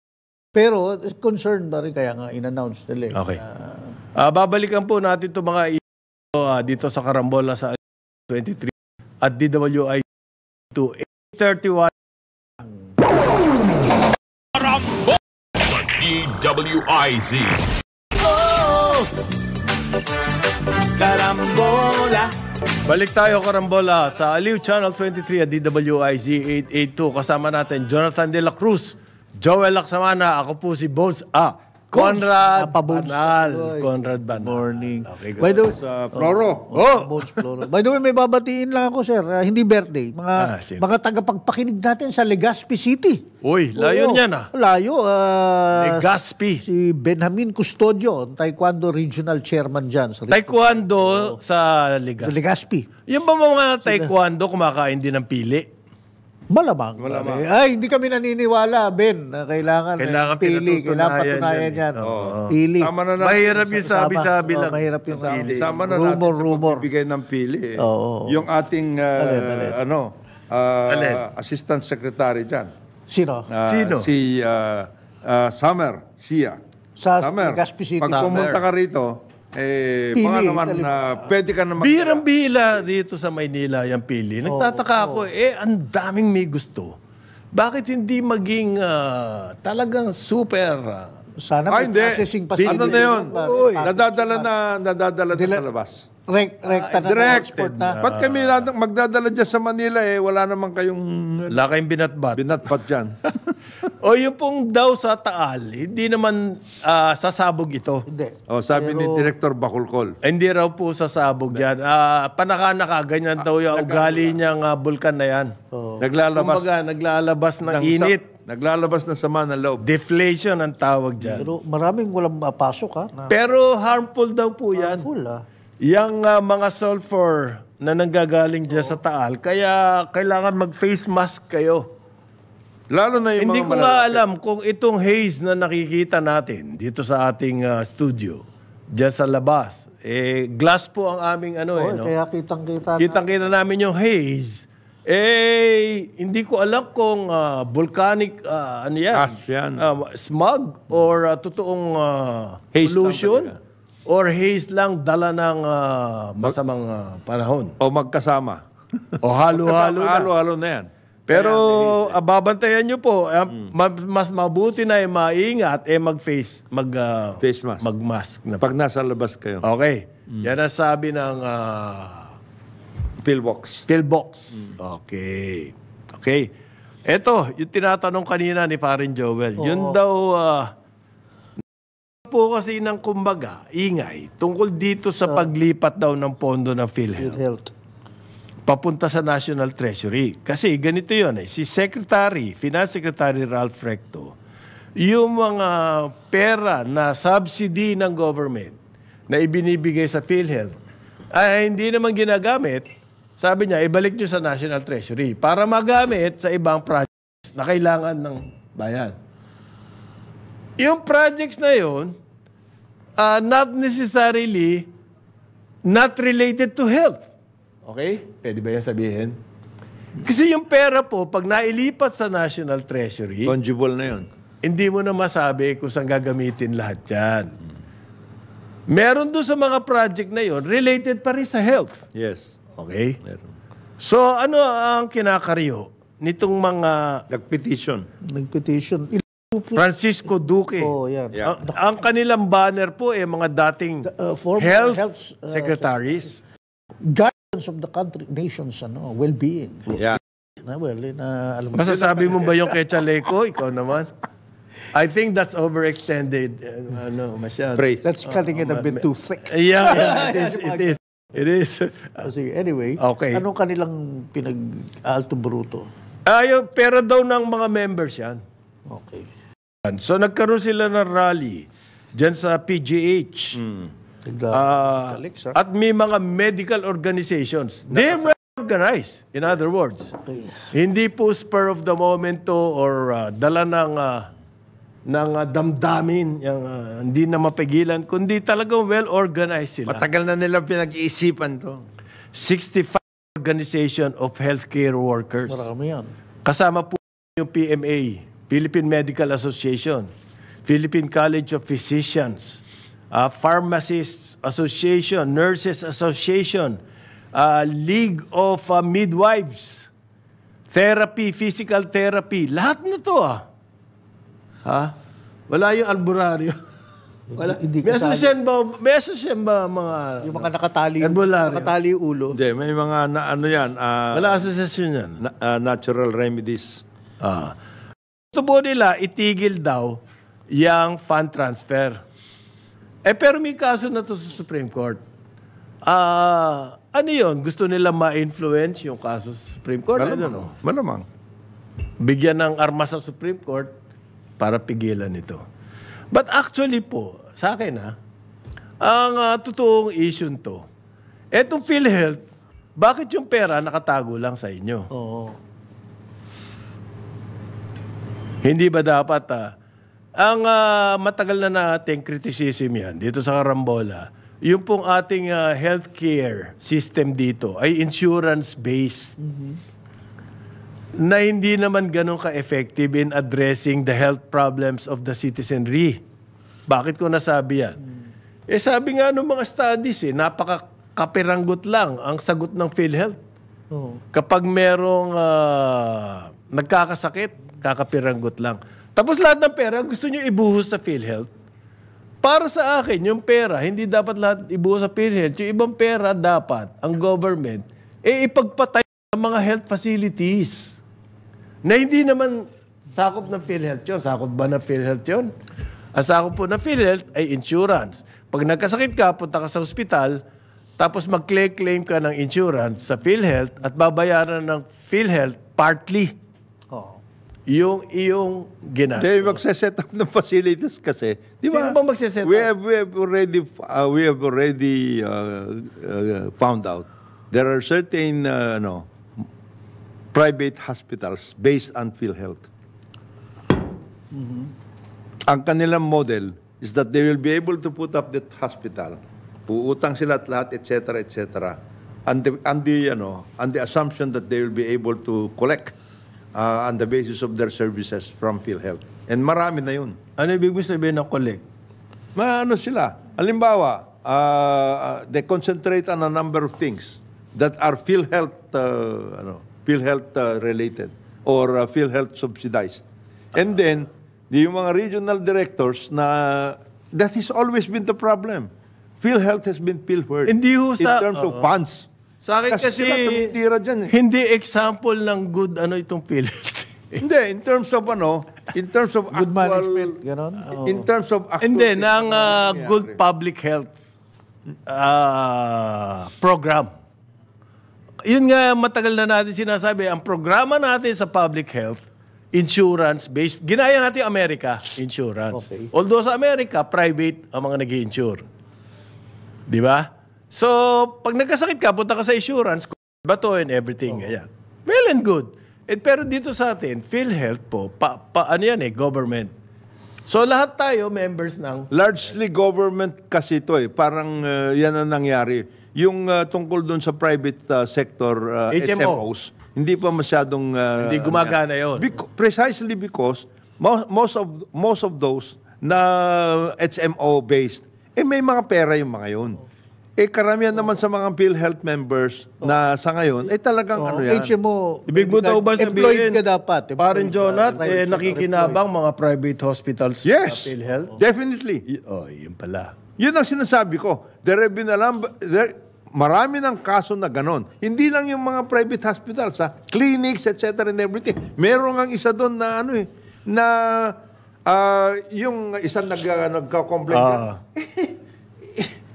Pero concerned ba rin kaya nga in-announce nila. Eh. Okay. Uh, uh, babalikan po natin 'to mga uh, dito sa Karambola sa 23 at DWI to 831. Rambo sa DWIZ. Karambola. Balik tayo karambola sa Aliw Channel 23 at DWIZ 882. Kasama natin Jonathan De La Cruz, Joel Laksamana, ako po si Boss A. Ah, course. Conrad Papa ah, Bones. Banal. Conrad Banal. Morning. Okay, By the way, sa oh, Floro. Oh, oh! Bones Floro. By the way, may babatiin lang ako, sir. Uh, hindi birthday. Mga ah, sino? mga tagapagpakinig natin sa Legazpi City. Uy, layo Oo, niyan ah. Layo. Uh, Legazpi. Si Benjamin Custodio, Taekwondo Regional Chairman dyan. Sa Taekwondo sa Legazpi. Sa Legazpi. Yung ba mga taekwondo kumakain din ng pili? Malamang. Malamang. Ay, hindi kami naniniwala, Ben. Na kailangan, eh, kailangan pili. Kailangan patunayan yan. Eh. Oo. Pili. Tama na natin. Mahirap yung sabi-sabi lang. Oh, mahirap yung sabi. Pili. Sama na rumor, natin sa pagbibigay ng pili. Eh. Oo. Oh, oh. Yung ating, uh, alin, alin. ano, uh, alin. assistant secretary dyan. Sino? Uh, Sino? Si uh, uh, Summer Sia. Sa Summer. Pag pumunta ka rito, eh, baka Pili, naman, uh, pwede ka naman... Birang-bila dito sa Maynila yung pili. Nagtataka ako, eh, ang daming may gusto. Bakit hindi maging uh, talagang super... Uh, Sana may hindi. processing pa Ano na yun? Nadadala na, nadadala na sa labas. Rek, rekta na direct export na. Ba't kami magdadala dyan sa Manila eh? Wala naman kayong... Wala kayong binatbat. Binatbat dyan. [laughs] o yung pong daw sa Taal, hindi naman ah, sasabog ito. Hindi. Oh, sabi ni Director Bakulkol. Eh, hindi raw po sasabog yan. panaka ah, panakanaka, ganyan daw yung ah, ugali niyang ah, bulkan na yan. Oh. Naglalabas Kumbaga, naglalabas ng init. naglalabas ng sama ng loob. Deflation ang tawag dyan. Pero maraming walang mapasok ha. Na, Pero harmful daw po yan. Harmful ah. Yang ah, mga sulfur na nanggagaling dyan oh. sa Taal, kaya kailangan mag-face mask kayo. Lalo na yung Hindi mga ko nga alam kung itong haze na nakikita natin dito sa ating ah, studio, dyan sa labas, eh, glass po ang aming ano eh, no? kaya kitang-kita Kitang-kita na... namin yung haze. Eh, hindi ko alam kung ah, volcanic, ah, ano yan? Ash yan. Ah, smog or ah, totoong ah, pollution or haze lang dala ng ah, masamang ah, panahon. O magkasama. O halo-halo na. Halo-halo na yan. Pero Kaya, ababantayan eh. ah, nyo po, mm. mas mabuti na eh, maingat, eh mag-face, mag, uh, Face mask. mag-mask. Na. Pag nasa labas kayo. Okay. Mm. Yan ang sabi ng... Uh, pillbox. Pillbox. Mm. Okay. Okay. Eto, yung tinatanong kanina ni Parin Joel, Oo. yun daw... Uh, po kasi ng kumbaga, ingay, tungkol dito sa paglipat daw ng pondo ng PhilHealth papunta sa National Treasury. Kasi ganito yon eh. Si Secretary, Finance Secretary Ralph Recto, yung mga pera na subsidy ng government na ibinibigay sa PhilHealth ay hindi naman ginagamit, sabi niya, ibalik niyo sa National Treasury para magamit sa ibang projects na kailangan ng bayan. Yung projects na yun, uh, not necessarily not related to health. Okay? Pwede ba yan sabihin? Kasi yung pera po, pag nailipat sa National Treasury, Fungible na yun. hindi mo na masabi kung saan gagamitin lahat yan. Meron doon sa mga project na yon related pa rin sa health. Yes. Okay? Meron. So, ano ang kinakaryo nitong mga Nag-petition. Nag-petition. Francisco Duque? Oh, yan. Yeah. Ang, ang kanilang banner po eh, mga dating Uh, health, health, uh, secretaries. Guide of the country, nations, ano, well-being. Yeah. Na, well, eh, na, alam mo. Masasabi mo ba yung Kechaleco? Ikaw naman. [laughs] I think that's overextended. Eh, ano, masyado. Pray. That's oh, cutting it a oh, bit too thick. Yeah, yeah it [laughs] is. It is. It is. Uh, oh, Sige, anyway, okay. anong kanilang pinag-alto bruto? Ayo, pera daw ng mga members yan. Okay. So nagkaroon sila ng rally dyan sa PGH. Mm. Uh, at may mga medical organizations. They were organized, in other words. Hindi po spur of the moment to or uh, dala ng, uh, ng uh, damdamin, yung, uh, hindi na mapigilan, kundi talagang well-organized sila. Matagal na nila pinag-iisipan to. 65 Organization of Healthcare Workers. Marami yan. Kasama po yung PMA, Philippine Medical Association, Philippine College of Physicians, uh, Pharmacists Association, Nurses Association, uh, League of uh, Midwives, Therapy, Physical Therapy. Lahat na to ah. Ha? Wala yung albularyo. Wala. Hindi may association ba, may association ba mga... Yung mga nakatali, herbularyo. nakatali ulo. Hindi, may mga na, ano yan. Uh, Wala association yan. Na, uh, natural remedies. Ah. Gusto nila, itigil daw yung fund transfer. Eh, pero may kaso na to sa Supreme Court. Ah, ano yon? Gusto nila ma-influence yung kaso sa Supreme Court? I don't know. Malamang. Malamang. Bigyan ng armas sa Supreme Court para pigilan ito. But actually po, sa akin ha, ang ah, totoong issue nito, etong PhilHealth, bakit yung pera nakatago lang sa inyo? Oo. Hindi ba dapat ah, ang uh, matagal na nating criticism yan dito sa Karambola, yung pong ating uh, healthcare system dito ay insurance-based. Mm-hmm. Na hindi naman ganun ka-effective in addressing the health problems of the citizenry. Bakit ko nasabi yan? Mm-hmm. Eh sabi nga ng mga studies, eh, napaka-kapiranggot lang ang sagot ng PhilHealth. Oh. Kapag merong uh, nagkakasakit, kakapiranggot lang. Tapos lahat ng pera, gusto nyo ibuhos sa PhilHealth. Para sa akin, yung pera, hindi dapat lahat ibuhos sa PhilHealth. Yung ibang pera, dapat ang government, e ipagpatay ng mga health facilities na hindi naman sakop ng PhilHealth yun. Sakop ba ng PhilHealth yun? Ang sakop po ng PhilHealth ay insurance. Pag nagkasakit ka, punta ka sa ospital, tapos mag-claim ka ng insurance sa PhilHealth at babayaran ng PhilHealth partly yung iyong ginastos. Kaya magse-set up ng facilities kasi. Di ba? Sino bang magse-set up? We have, we have already, uh, we have already uh, uh, found out there are certain uh, no, private hospitals based on PhilHealth. Mm-hmm. Ang kanilang model is that they will be able to put up that hospital. Puutang sila at lahat, etc., etc. And the, and the, you know, and the assumption that they will be able to collect uh, on the basis of their services from PhilHealth. And marami na yun. Ano ibig mo sabihin ng collect? Maano sila. Halimbawa, uh, they concentrate on a number of things that are PhilHealth, uh, ano, PhilHealth uh, related or uh, PhilHealth subsidized. And then, yung mga regional directors na that has always been the problem. PhilHealth has been pilfered in terms uh-oh. of funds. Sa akin kasi, kasi sila dyan eh. hindi example ng good ano itong Philippines. [laughs] hindi, in terms of ano, in terms of good actual, management, ganun? Oh. In terms of actual... Hindi, ng uh, good public health uh, program. Yun nga, matagal na natin sinasabi, ang programa natin sa public health, insurance-based. Ginaya natin Amerika, insurance. Okay. Although sa Amerika, private ang mga nag insure Di ba? So, pag nagkasakit ka, punta ka sa insurance, bato and everything, oh. ayan. Well and good. Eh, pero dito sa atin, PhilHealth po, pa, pa, ano yan eh, government. So lahat tayo members ng... Largely government kasi ito eh. Parang uh, yan ang nangyari. Yung uh, tungkol doon sa private uh, sector uh, HMO. HMOs, hindi pa masyadong... Uh, hindi gumagana ano yun. Beca- precisely because most, of, most of those na HMO-based, eh may mga pera yung mga yun. Oh. Eh, karamihan naman sa mga PhilHealth members na oh. sa ngayon, eh talagang oh. ano yan. HMO, Ibig mo daw ba employed ka dapat. Eh, Parin eh, Jonat, eh, nakikinabang mga private hospitals Yes, sa PhilHealth? definitely. Oh, yun pala. Yun ang sinasabi ko. There have been a lam- marami ng kaso na ganon. Hindi lang yung mga private hospitals, sa clinics, etc. and everything. Merong ang isa doon na ano eh, na uh, yung isang nag, nagka-complain. Ah. [laughs]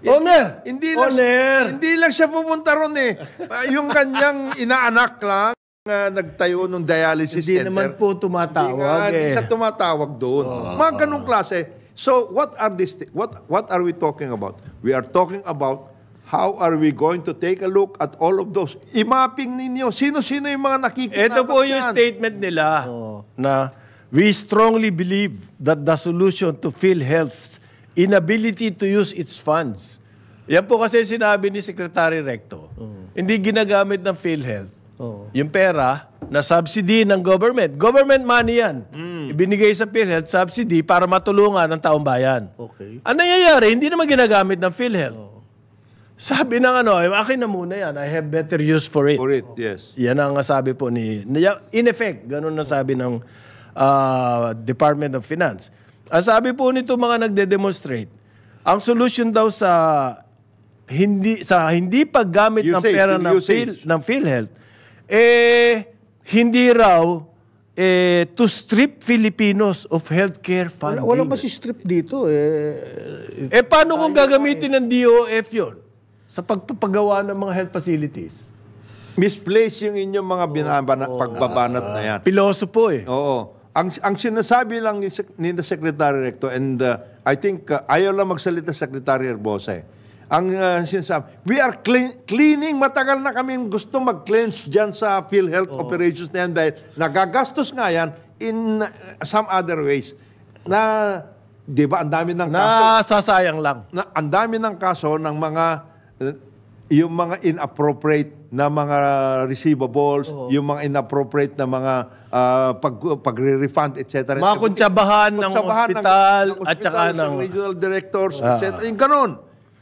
Owner! Hindi lang, Owner! Hindi lang siya pumunta ron eh. Ah, yung kanyang inaanak lang uh, nagtayo nung dialysis hindi center. Hindi naman po tumatawag hindi nga, eh. Hindi siya tumatawag doon. Oh. Mga ganong klase. So what are this, what, what are we talking about? We are talking about how are we going to take a look at all of those? Imapping ninyo, sino-sino yung mga nakikita. Ito po yung statement nila oh. na we strongly believe that the solution to fill health inability to use its funds. Yan po kasi sinabi ni Secretary Recto. Uh-huh. Hindi ginagamit ng PhilHealth. uh Yung pera na subsidy ng government. Government money yan. Mm. Ibinigay sa PhilHealth subsidy para matulungan ang taong bayan. Okay. Ang nangyayari, hindi naman ginagamit ng PhilHealth. uh Sabi ng ano, eh, akin na muna yan. I have better use for it. For it, yes. Yan ang sabi po ni... In effect, ganun na sabi ng uh, Department of Finance. Ang sabi po nito mga nagde-demonstrate, ang solution daw sa hindi sa hindi paggamit usage, ng pera ng, Phil, ng PhilHealth eh hindi raw eh to strip Filipinos of healthcare funding. Wala, si strip dito eh. Eh paano kung gagamitin eh. ng DOF 'yon sa pagpapagawa ng mga health facilities? Misplaced yung inyong mga binabanat, oh, pagbabanat uh, na yan. Piloso po eh. Oo. Ang, ang sinasabi lang ni, ni the Secretary Recto, and uh, I think uh, ayaw lang magsalita Secretary Herbosa eh. Ang uh, sinasabi, we are clean, cleaning, matagal na kami gusto mag-cleanse dyan sa PhilHealth Oo. operations na yan dahil nagagastos nga yan in uh, some other ways. Na, di ba, ang dami ng kaso. Nasasayang lang. Na, ang dami ng kaso ng mga uh, yung mga inappropriate na mga receivables, Oo. yung mga inappropriate na mga ah, pag, pagre-refund, etc. Mga kutsyabahan ng Kutsabahan ospital at saka ng- regional directors, etc. Ah. Yung ganun.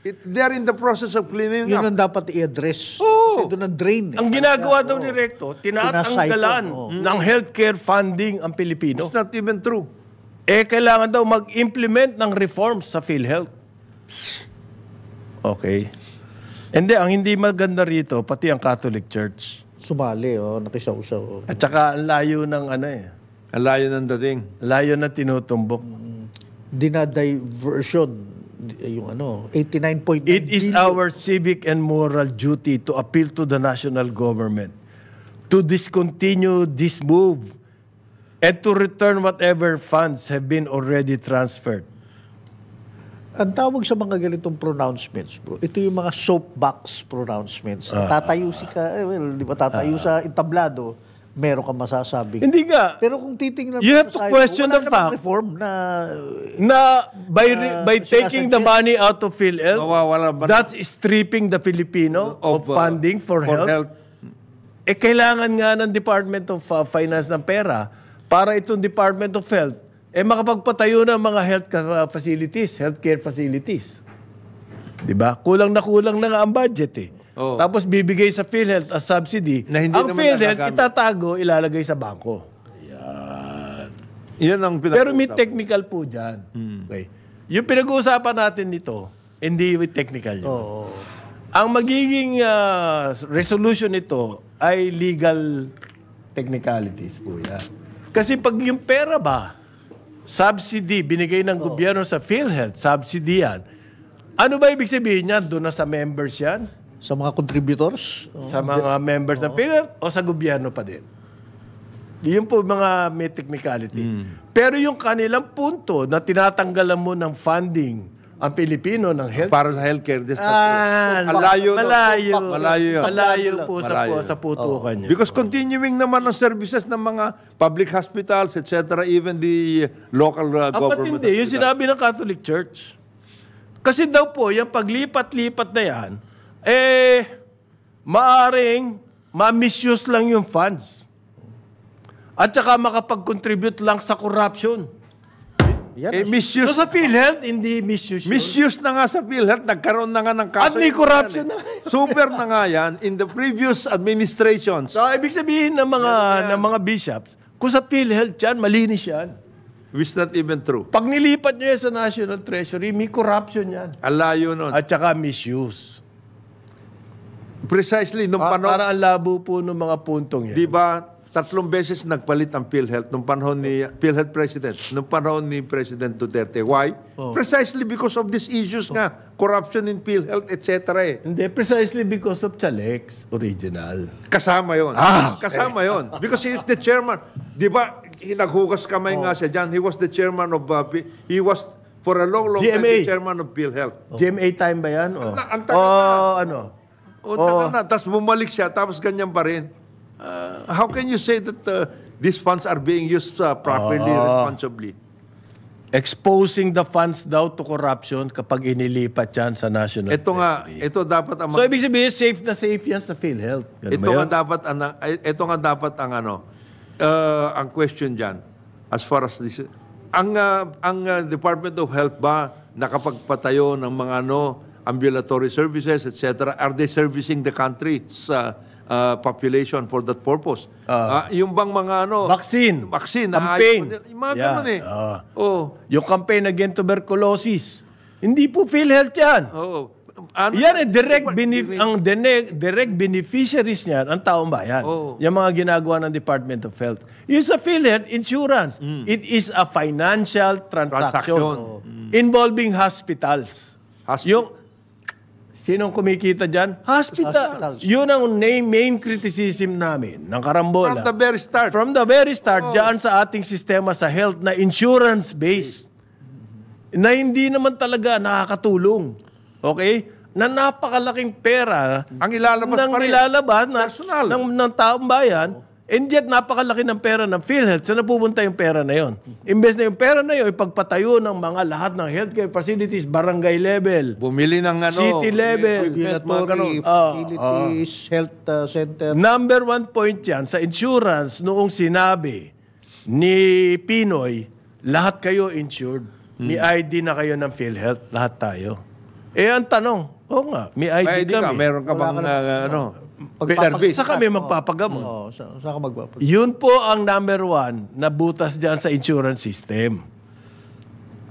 It, they are in the process of cleaning Yun up. ang dapat i-address. Oo. Kasi doon ang drain. Eh. Ang ginagawa daw ni Recto, tinatanggalan Sinasiphon, ng healthcare funding ang Pilipino. It's not even true. Eh, kailangan daw mag-implement ng reforms sa PhilHealth. Okay. Hindi, ang hindi maganda rito, pati ang Catholic Church. Sumali, oh, nakisaw-saw. Oh. At saka ang layo ng ano eh. Ang layo ng dating. Layo na tinutumbok. Mm. Dinadiversion eh, yung ano, 89.9 It is billion. our civic and moral duty to appeal to the national government to discontinue this move and to return whatever funds have been already transferred. Ang tawag sa mga ganitong pronouncements, bro, ito yung mga soapbox pronouncements. Uh, tatayo si ka, eh, well, di ba tatayo uh, sa entablado, meron kang masasabi. Hindi nga. Pero kung titingnan you have to question the fact reform na na by na, by taking the money out of PhilHealth, mawawala ba? That's stripping the Filipino of, of uh, funding for, for health. health. Eh kailangan nga ng Department of uh, Finance ng pera para itong Department of Health eh makapagpatayo ng mga health uh, facilities, healthcare facilities. 'Di ba? Kulang na kulang na nga ang budget eh. Oh. Tapos bibigay sa PhilHealth as subsidy. Na hindi ang PhilHealth nagagamit. itatago, ilalagay sa bangko. Yan. Yan ang pinag Pero may technical po diyan. Hmm. Okay. Yung pinag-uusapan natin dito, hindi with technical yun. Oh. Ang magiging uh, resolution nito ay legal technicalities po yan. Kasi pag yung pera ba, subsidy binigay ng oh. gobyerno sa PhilHealth, subsidy yan. Ano ba ibig sabihin niyan? Doon na sa members yan? Sa mga contributors? Sa mga members oh. ng PhilHealth o sa gobyerno pa din? Yun po mga may technicality. Mm. Pero yung kanilang punto na tinatanggalan mo ng funding ang Pilipino ng health. Para sa healthcare, this ah, so, malayo, malayo, no? malayo, yun. malayo po malayo. sa, po, sa putukan oh. Yun. Because continuing naman ang services ng mga public hospitals, etc., even the local uh, Apat government. Hindi. Yung sinabi ng Catholic Church. Kasi daw po, yung paglipat-lipat na yan, eh, maaring ma-misuse lang yung funds. At saka makapag-contribute lang sa corruption. Yan eh, misuse. So sa PhilHealth, hindi misuse. Misuse na nga sa PhilHealth. Nagkaroon na nga ng kaso. At may corruption eh. na. Super na nga yan in the previous administrations. So ibig sabihin ng mga, ng mga bishops, kung sa PhilHealth yan, malinis yan. Which not even true. Pag nilipat nyo yan sa National Treasury, may corruption yan. Alayo nun. At saka misuse. Precisely, nung ah, panahon... Para ang labo po ng mga puntong yan. Di ba, Tatlong beses nagpalit ang PhilHealth nung panahon ni PhilHealth President, nung panahon ni President Duterte. Why? Oh. Precisely because of these issues oh. nga, corruption in PhilHealth, etc. Eh. Hindi, precisely because of Chalex original. Kasama yon. Ah, okay. Kasama yon. Because he is the chairman. Di ba, hinaghugas eh, kamay oh. nga siya dyan. He was the chairman of, uh, he was for a long, long GMA. time the chairman of PhilHealth. Oh. GMA time ba yan? Oh, ang, oh, ang oh, na. ano? Oh, oh. na. Tapos bumalik siya, tapos ganyan pa rin. Uh, How can you say that uh, these funds are being used uh, properly, uh, responsibly? Exposing the funds daw to corruption kapag inilipat yan sa national Ito nga, ito dapat ang... So, ibig sabihin, safe na safe yan sa PhilHealth. Ganun ito nga, dapat ang, ito nga dapat ang ano, uh, ang question dyan, as far as this... Ang, uh, ang uh, Department of Health ba nakapagpatayo ng mga ano, ambulatory services, etc. Are they servicing the country sa uh, population for that purpose. Uh, uh, yung bang mga ano... Vaccine. Vaccine. Campaign. Na, yung mga yeah. ganun eh. Uh, oh. Yung campaign against tuberculosis. Hindi po PhilHealth yan. Oo. Oh. Ano, yan eh, ang direct, benef- ang direct beneficiaries niyan, ang taong bayan. Oh. Yung mga ginagawa ng Department of Health. Yung sa PhilHealth, insurance. Mm. It is a financial transaction, transaction. Oh. Mm. involving hospitals. Hospital. Yung Sinong kumikita dyan? Hospital. Yun ang name, main criticism namin ng Karambola. From the very start. From the very start, oh. dyan sa ating sistema sa health na insurance-based. Na hindi naman talaga nakakatulong. Okay? Na napakalaking pera ang ilalabas ng pa ilalabas na, ng, ng taong bayan. Oh And yet, napakalaki ng pera ng PhilHealth. Saan napupunta yung pera na yon? Imbes na yung pera na yon, ipagpatayo ng mga lahat ng healthcare facilities, barangay level, Bumili ng ano, city level, veterinary ah. facilities, ah. health uh, center. Number one point yan sa insurance, noong sinabi ni Pinoy, lahat kayo insured. May hmm. ID na kayo ng PhilHealth, lahat tayo. Eh, ang tanong, Oo nga. May ID, May ID kami. ka, meron ka Wala bang ka na- uh, ano, service. Saka may magpapagamot. Oo, saka saan Yun po ang number one na butas dyan sa insurance system.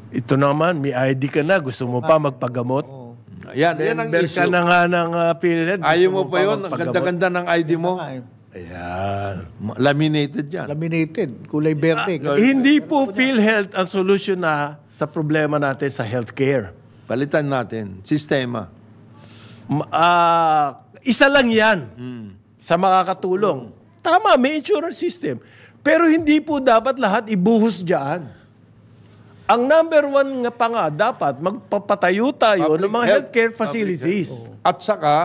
Ito naman, may ID ka na, gusto mo pa ah. magpagamot. Yan, yan ang Member ka na nga ng uh, PhilHealth, gusto Ayaw mo pa yun, ang ganda-ganda ng ID mo. Ay, eh. Ayan. Laminated yan. Laminated, kulay ah, berde. Eh, hindi po PhilHealth ang solusyon na sa problema natin sa healthcare. Palitan natin. Sistema uh, isa lang yan mm. sa makakatulong. Mm. Tama, may insurance system. Pero hindi po dapat lahat ibuhos dyan. Ang number one nga pa nga, dapat magpapatayo tayo public ng mga health, healthcare facilities. Health. At saka,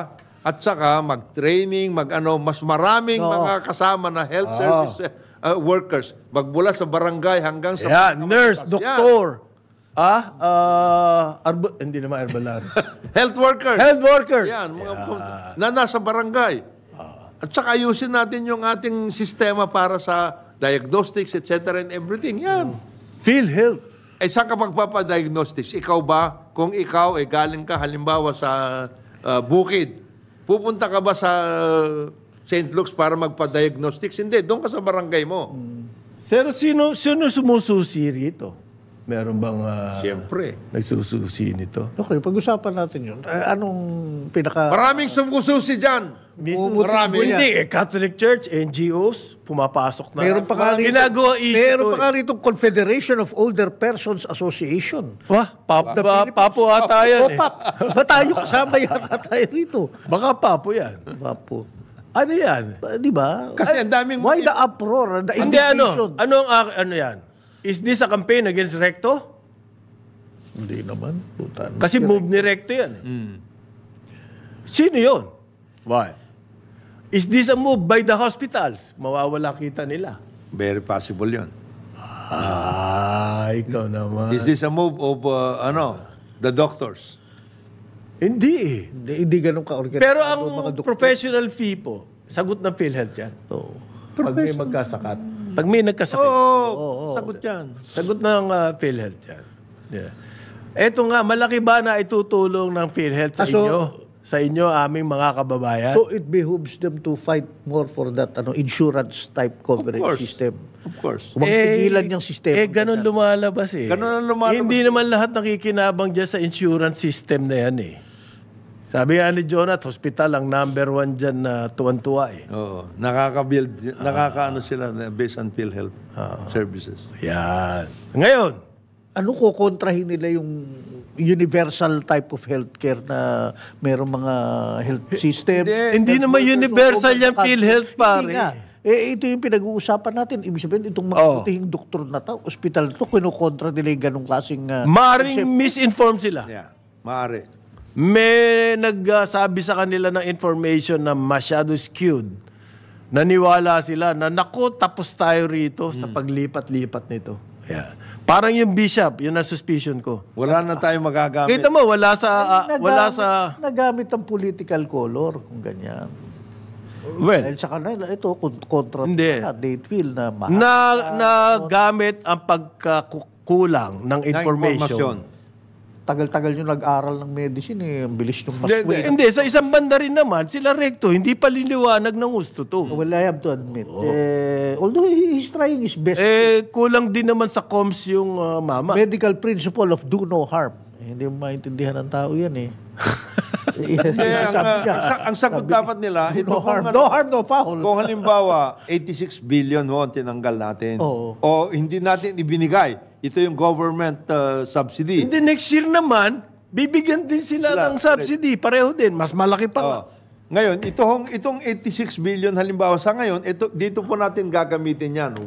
at saka mag-training, mag-ano, mas maraming oh. mga kasama na health oh. service uh, workers. Magbula sa barangay hanggang sa... Yeah, nurse, doktor. Yan Ah, uh, arbo, hindi naman herbalar. [laughs] Health workers. Health workers. Yan, mga yeah. na nasa barangay. Uh. At saka ayusin natin yung ating sistema para sa diagnostics, etc. and everything. Yan. Mm. Feel PhilHealth. Eh, saan ka magpapadiagnostics? Ikaw ba? Kung ikaw, eh, galing ka halimbawa sa uh, bukid, pupunta ka ba sa St. Luke's para magpa-diagnostics? Hindi, doon ka sa barangay mo. Hmm. Pero sino, sino sumususi rito? Meron bang uh, Siyempre. nagsususi nito? Okay, pag-usapan natin yun. A- ah, Anong pinaka... Maraming sumususi dyan. Bubuti- Marami. Buti- Hindi, eh, Catholic Church, NGOs, pumapasok na. Meron pa nga Mga rito, meron pa eh. rito Confederation of Older Persons Association. Wah, pap, ba, papo ata yan oh, eh. Opat. Ba tayo kasama yata tayo rito? Baka papo yan. Papo. Ano yan? Ba, Di ba? Kasi ang daming- Why the uproar? The Hindi ano, ano ang, ano yan? Is this a campaign against Recto? Hindi naman. Putan. Kasi move ni Recto yan. Mm. Sino yun? Why? Is this a move by the hospitals? Mawawala kita nila. Very possible yun. Ah, ikaw naman. Is this a move of, uh, ano, the doctors? Hindi eh. Hindi, hindi ganun ka-organizado. Pero ang professional fee po, sagot ng PhilHealth yan. Oo. Oh. Pag may magkasakat. Pag may nagkasakit. Oo, oh, oh, oh, sagot yan. Sagot ng uh, PhilHealth yan. Yeah. Eto nga, malaki ba na itutulong ng PhilHealth sa ah, so, inyo? Sa inyo, aming mga kababayan? So it behooves them to fight more for that ano insurance type coverage of system. Of course. Magpigilan eh, yung sistema. Eh, ganun lumalabas eh. Ganun ang lumalabas. Eh, hindi eh. naman lahat nakikinabang dyan sa insurance system na yan eh. Sabi nga ni Jonat, hospital ang number one dyan na tuwan-tuwa eh. Oo. Nakaka-build, nakakaano sila na based on PhilHealth ah. services. Yan. Ngayon, Ano ko kontrahin nila yung universal type of healthcare na merong mga health systems? Hindi. hindi naman universal yung PhilHealth, pare. Hindi nga. Eh, ito yung pinag-uusapan natin. Ibig sabihin, itong mga Oo. Oh. doktor na to, ospital to, kinukontra nila yung ganong klaseng... ah, maring misinform sila. Yeah. Maari may nagsabi sa kanila ng information na masyado skewed. Naniwala sila na nako tapos tayo rito mm. sa hmm. paglipat-lipat nito. Yeah. Parang yung bishop, yun na suspicion ko. Wala na tayong magagamit. Kita mo, wala sa... Uh, nagamit, wala sa... Nagamit ang political color kung ganyan. Well, Dahil sa kanila, ito, kontra hindi. na, date will na mahal. Na, na, na gamit ang pagkakulang ng information. Na information tagal-tagal nyo nag-aral ng medicine, eh, ang bilis nyo mas Hindi, hindi, sa isang banda rin naman, sila recto, hindi paliliwanag ng gusto to. Well, I have to admit. Oo. Oh. Eh, although he- he's trying his best. Eh, kulang din naman sa comms yung ah, mama. Medical principle of do no harm. Eh, hindi mo maintindihan ng tao yan eh. Yes, [laughs] ang, sabi ang, sa- ang sagot dapat nila, ito no kung harm, ano- no harm, no foul. Kung halimbawa, 86 billion mo tinanggal natin. [laughs] Oo. O hindi natin ibinigay ito yung government uh, subsidy. Hindi, next year naman, bibigyan din sila La, ng subsidy. Pareho din. Mas malaki pa. Oh. Ngayon, itong, itong 86 billion halimbawa sa ngayon, ito, dito po natin gagamitin yan. 1, 2,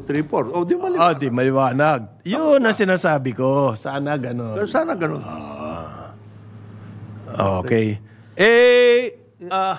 3, 4. O, di maliwanag. Oh, di maliwanag. Yun ang sinasabi ko. Sana ganun. Sana ganun. Oh. Okay. Eh, Uh,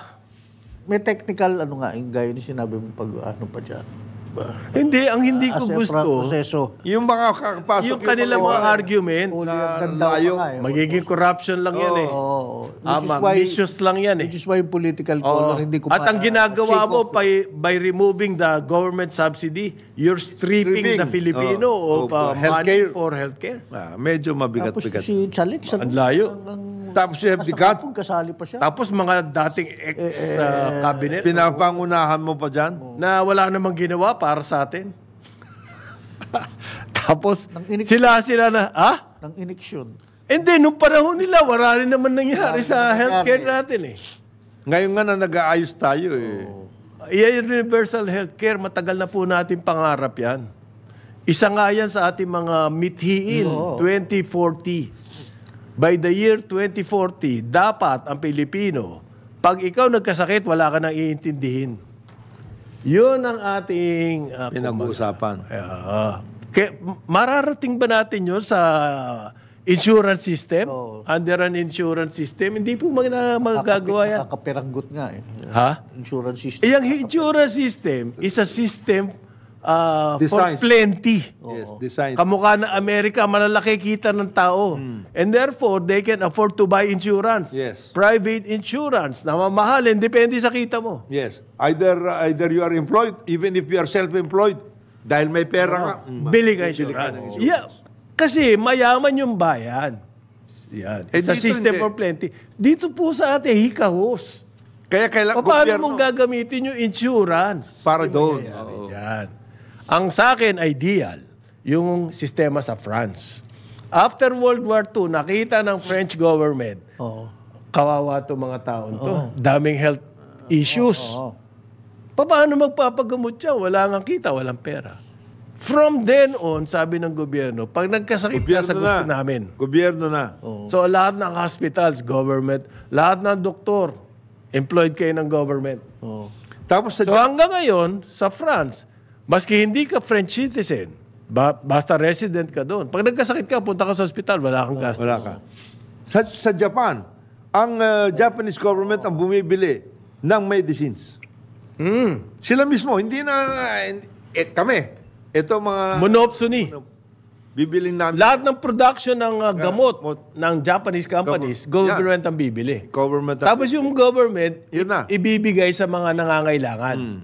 May technical, ano nga, yung gaya ni sinabi mo pag ano pa dyan. Diba? Hindi, ang hindi ko gusto, proseso. yung mga kakapasok yung kanilang mga arguments, na layo. Eh. Magiging corruption lang yan eh. Oh, Ama, vicious lang yan eh. Which is why yung political color, hindi ko At ang ginagawa mo eh. by, by removing the government subsidy, you're stripping, the Filipino oh, of uh, money for healthcare. Ah, medyo mabigat-bigat. Tapos si Chalik, ang layo. Ang, tapos you have the guts. Kung kasali pa siya. Tapos mga dating ex-cabinet. Eh, eh, ah, pinapangunahan mo pa dyan? Oh. Na wala namang ginawa para sa atin. [laughs] Tapos, sila sila na, ha? Nang ineksyon. Hindi, nung parahon nila, wala rin naman nangyari sa healthcare natin eh. Ngayon nga na nag-aayos tayo eh. Oh. Yeah, universal healthcare, matagal na po natin pangarap yan. Isa nga yan sa ating mga mithiin, 2040 by the year 2040, dapat ang Pilipino, pag ikaw nagkasakit, wala ka nang iintindihin. Yun ang ating... Uh, Pinag-uusapan. Uh, kaya, mararating ba natin yun sa insurance system? Oh. Under an insurance system? Hindi po mag magagawa yan. Nakakapiranggot nga eh. Ha? Insurance system. Yung eh, insurance system is a system uh, for plenty. Yes, designed. Kamukha ng Amerika, malalaki kita ng tao. Mm. And therefore, they can afford to buy insurance. Yes. Private insurance na mamahalin, depende sa kita mo. Yes. Either uh, either you are employed, even if you are self-employed, dahil may pera oh. ka. Mm. Bili ka insurance. Bili ka insurance. Yeah. Kasi mayaman yung bayan. Yan. Eh, sa system hindi. for plenty. Dito po sa atin, hikahos. Kaya kailangan... Paano mong gagamitin yung insurance? Para doon. Oh. Yan. Ang sa akin, ideal, yung sistema sa France. After World War II, nakita ng French government, oh. kawawa to mga taon to. Oo. Daming health issues. Oo. Paano magpapagamot siya? Wala nga kita, walang pera. From then on, sabi ng gobyerno, pag nagkasakit ka, sa na. namin. Gobyerno na. So lahat ng hospitals, government, lahat ng doktor, employed kayo ng government. Oh. Tapos sa So hanggang ngayon, sa France, Maski hindi ka French citizen, ba, basta resident ka doon. Pag nagkasakit ka, punta ka sa ospital, wala kang gastos. Wala ka. Sa, sa Japan, ang uh, Japanese government ang bumibili ng medicines. Mm. Sila mismo, hindi na... Eh, kami, ito mga... Monopsony. Ano, bibili namin. Lahat ng production ng uh, gamot uh, ng Japanese companies, government, government ang bibili. Government Tapos yung government, yun na. ibibigay sa mga nangangailangan. Mm.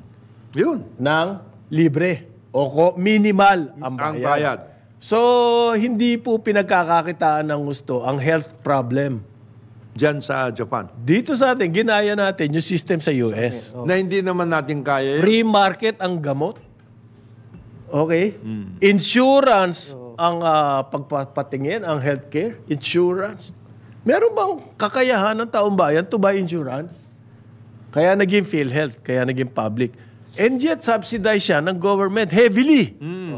Yun. Ng libre o minimal ang bayad. Ang bayad. So, hindi po pinagkakakitaan ng gusto ang health problem. Diyan sa Japan. Dito sa atin, ginaya natin yung system sa US. Okay. Na hindi naman natin kaya yun. Free market ang gamot. Okay? Mm. Insurance ang uh, pagpapatingin, ang healthcare, insurance. Meron bang kakayahan ng taong bayan to buy insurance? Kaya naging PhilHealth, kaya naging public And yet, subsidize siya ng government heavily. Mm.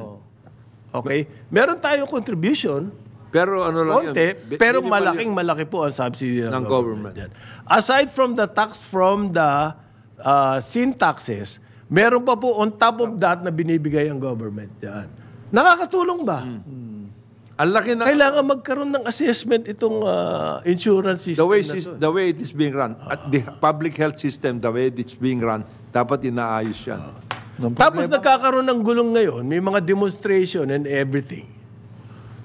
Okay? Meron tayong contribution. Pero ano lang konti, yan? Pero malaking malaki po ang subsidy ng, ng government. government. Aside from the tax from the uh, sin taxes, meron pa po on top of that na binibigay ang government. Yan. Nakakatulong ba? Hmm. hmm. Ang laki na... Kailangan magkaroon ng assessment itong uh, insurance system the way, na to. The way it is being run, at the public health system, the way it's being run, dapat inaayos siya. Uh, ah. Tapos nagkakaroon ng gulong ngayon, may mga demonstration and everything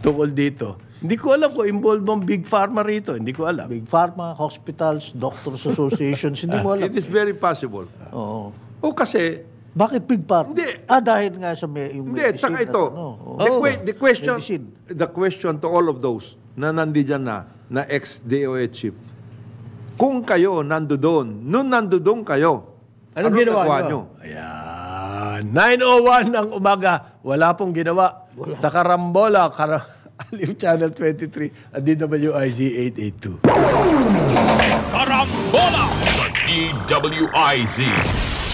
tungkol dito. Hindi ko alam kung involved bang Big Pharma rito. Hindi ko alam. Big Pharma, hospitals, doctors associations, hindi mo ah, alam. It is very possible. Oo. O oh, kasi... Bakit Big Pharma? Hindi. Ah, dahil nga sa may, yung hindi, medicine. tsaka ito. Ano, oh. the, the, question, medicine. the question to all of those na nandiyan na, na ex-DOH chief, kung kayo nando doon, noon nando doon kayo, Anong, Anong ginawa nyo? Ayan. 9.01 ng umaga. Wala pong ginawa. Wala. Sa Karambola, Kar [laughs] Aliw Channel 23 at DWIC 882. Karambola sa DWIC.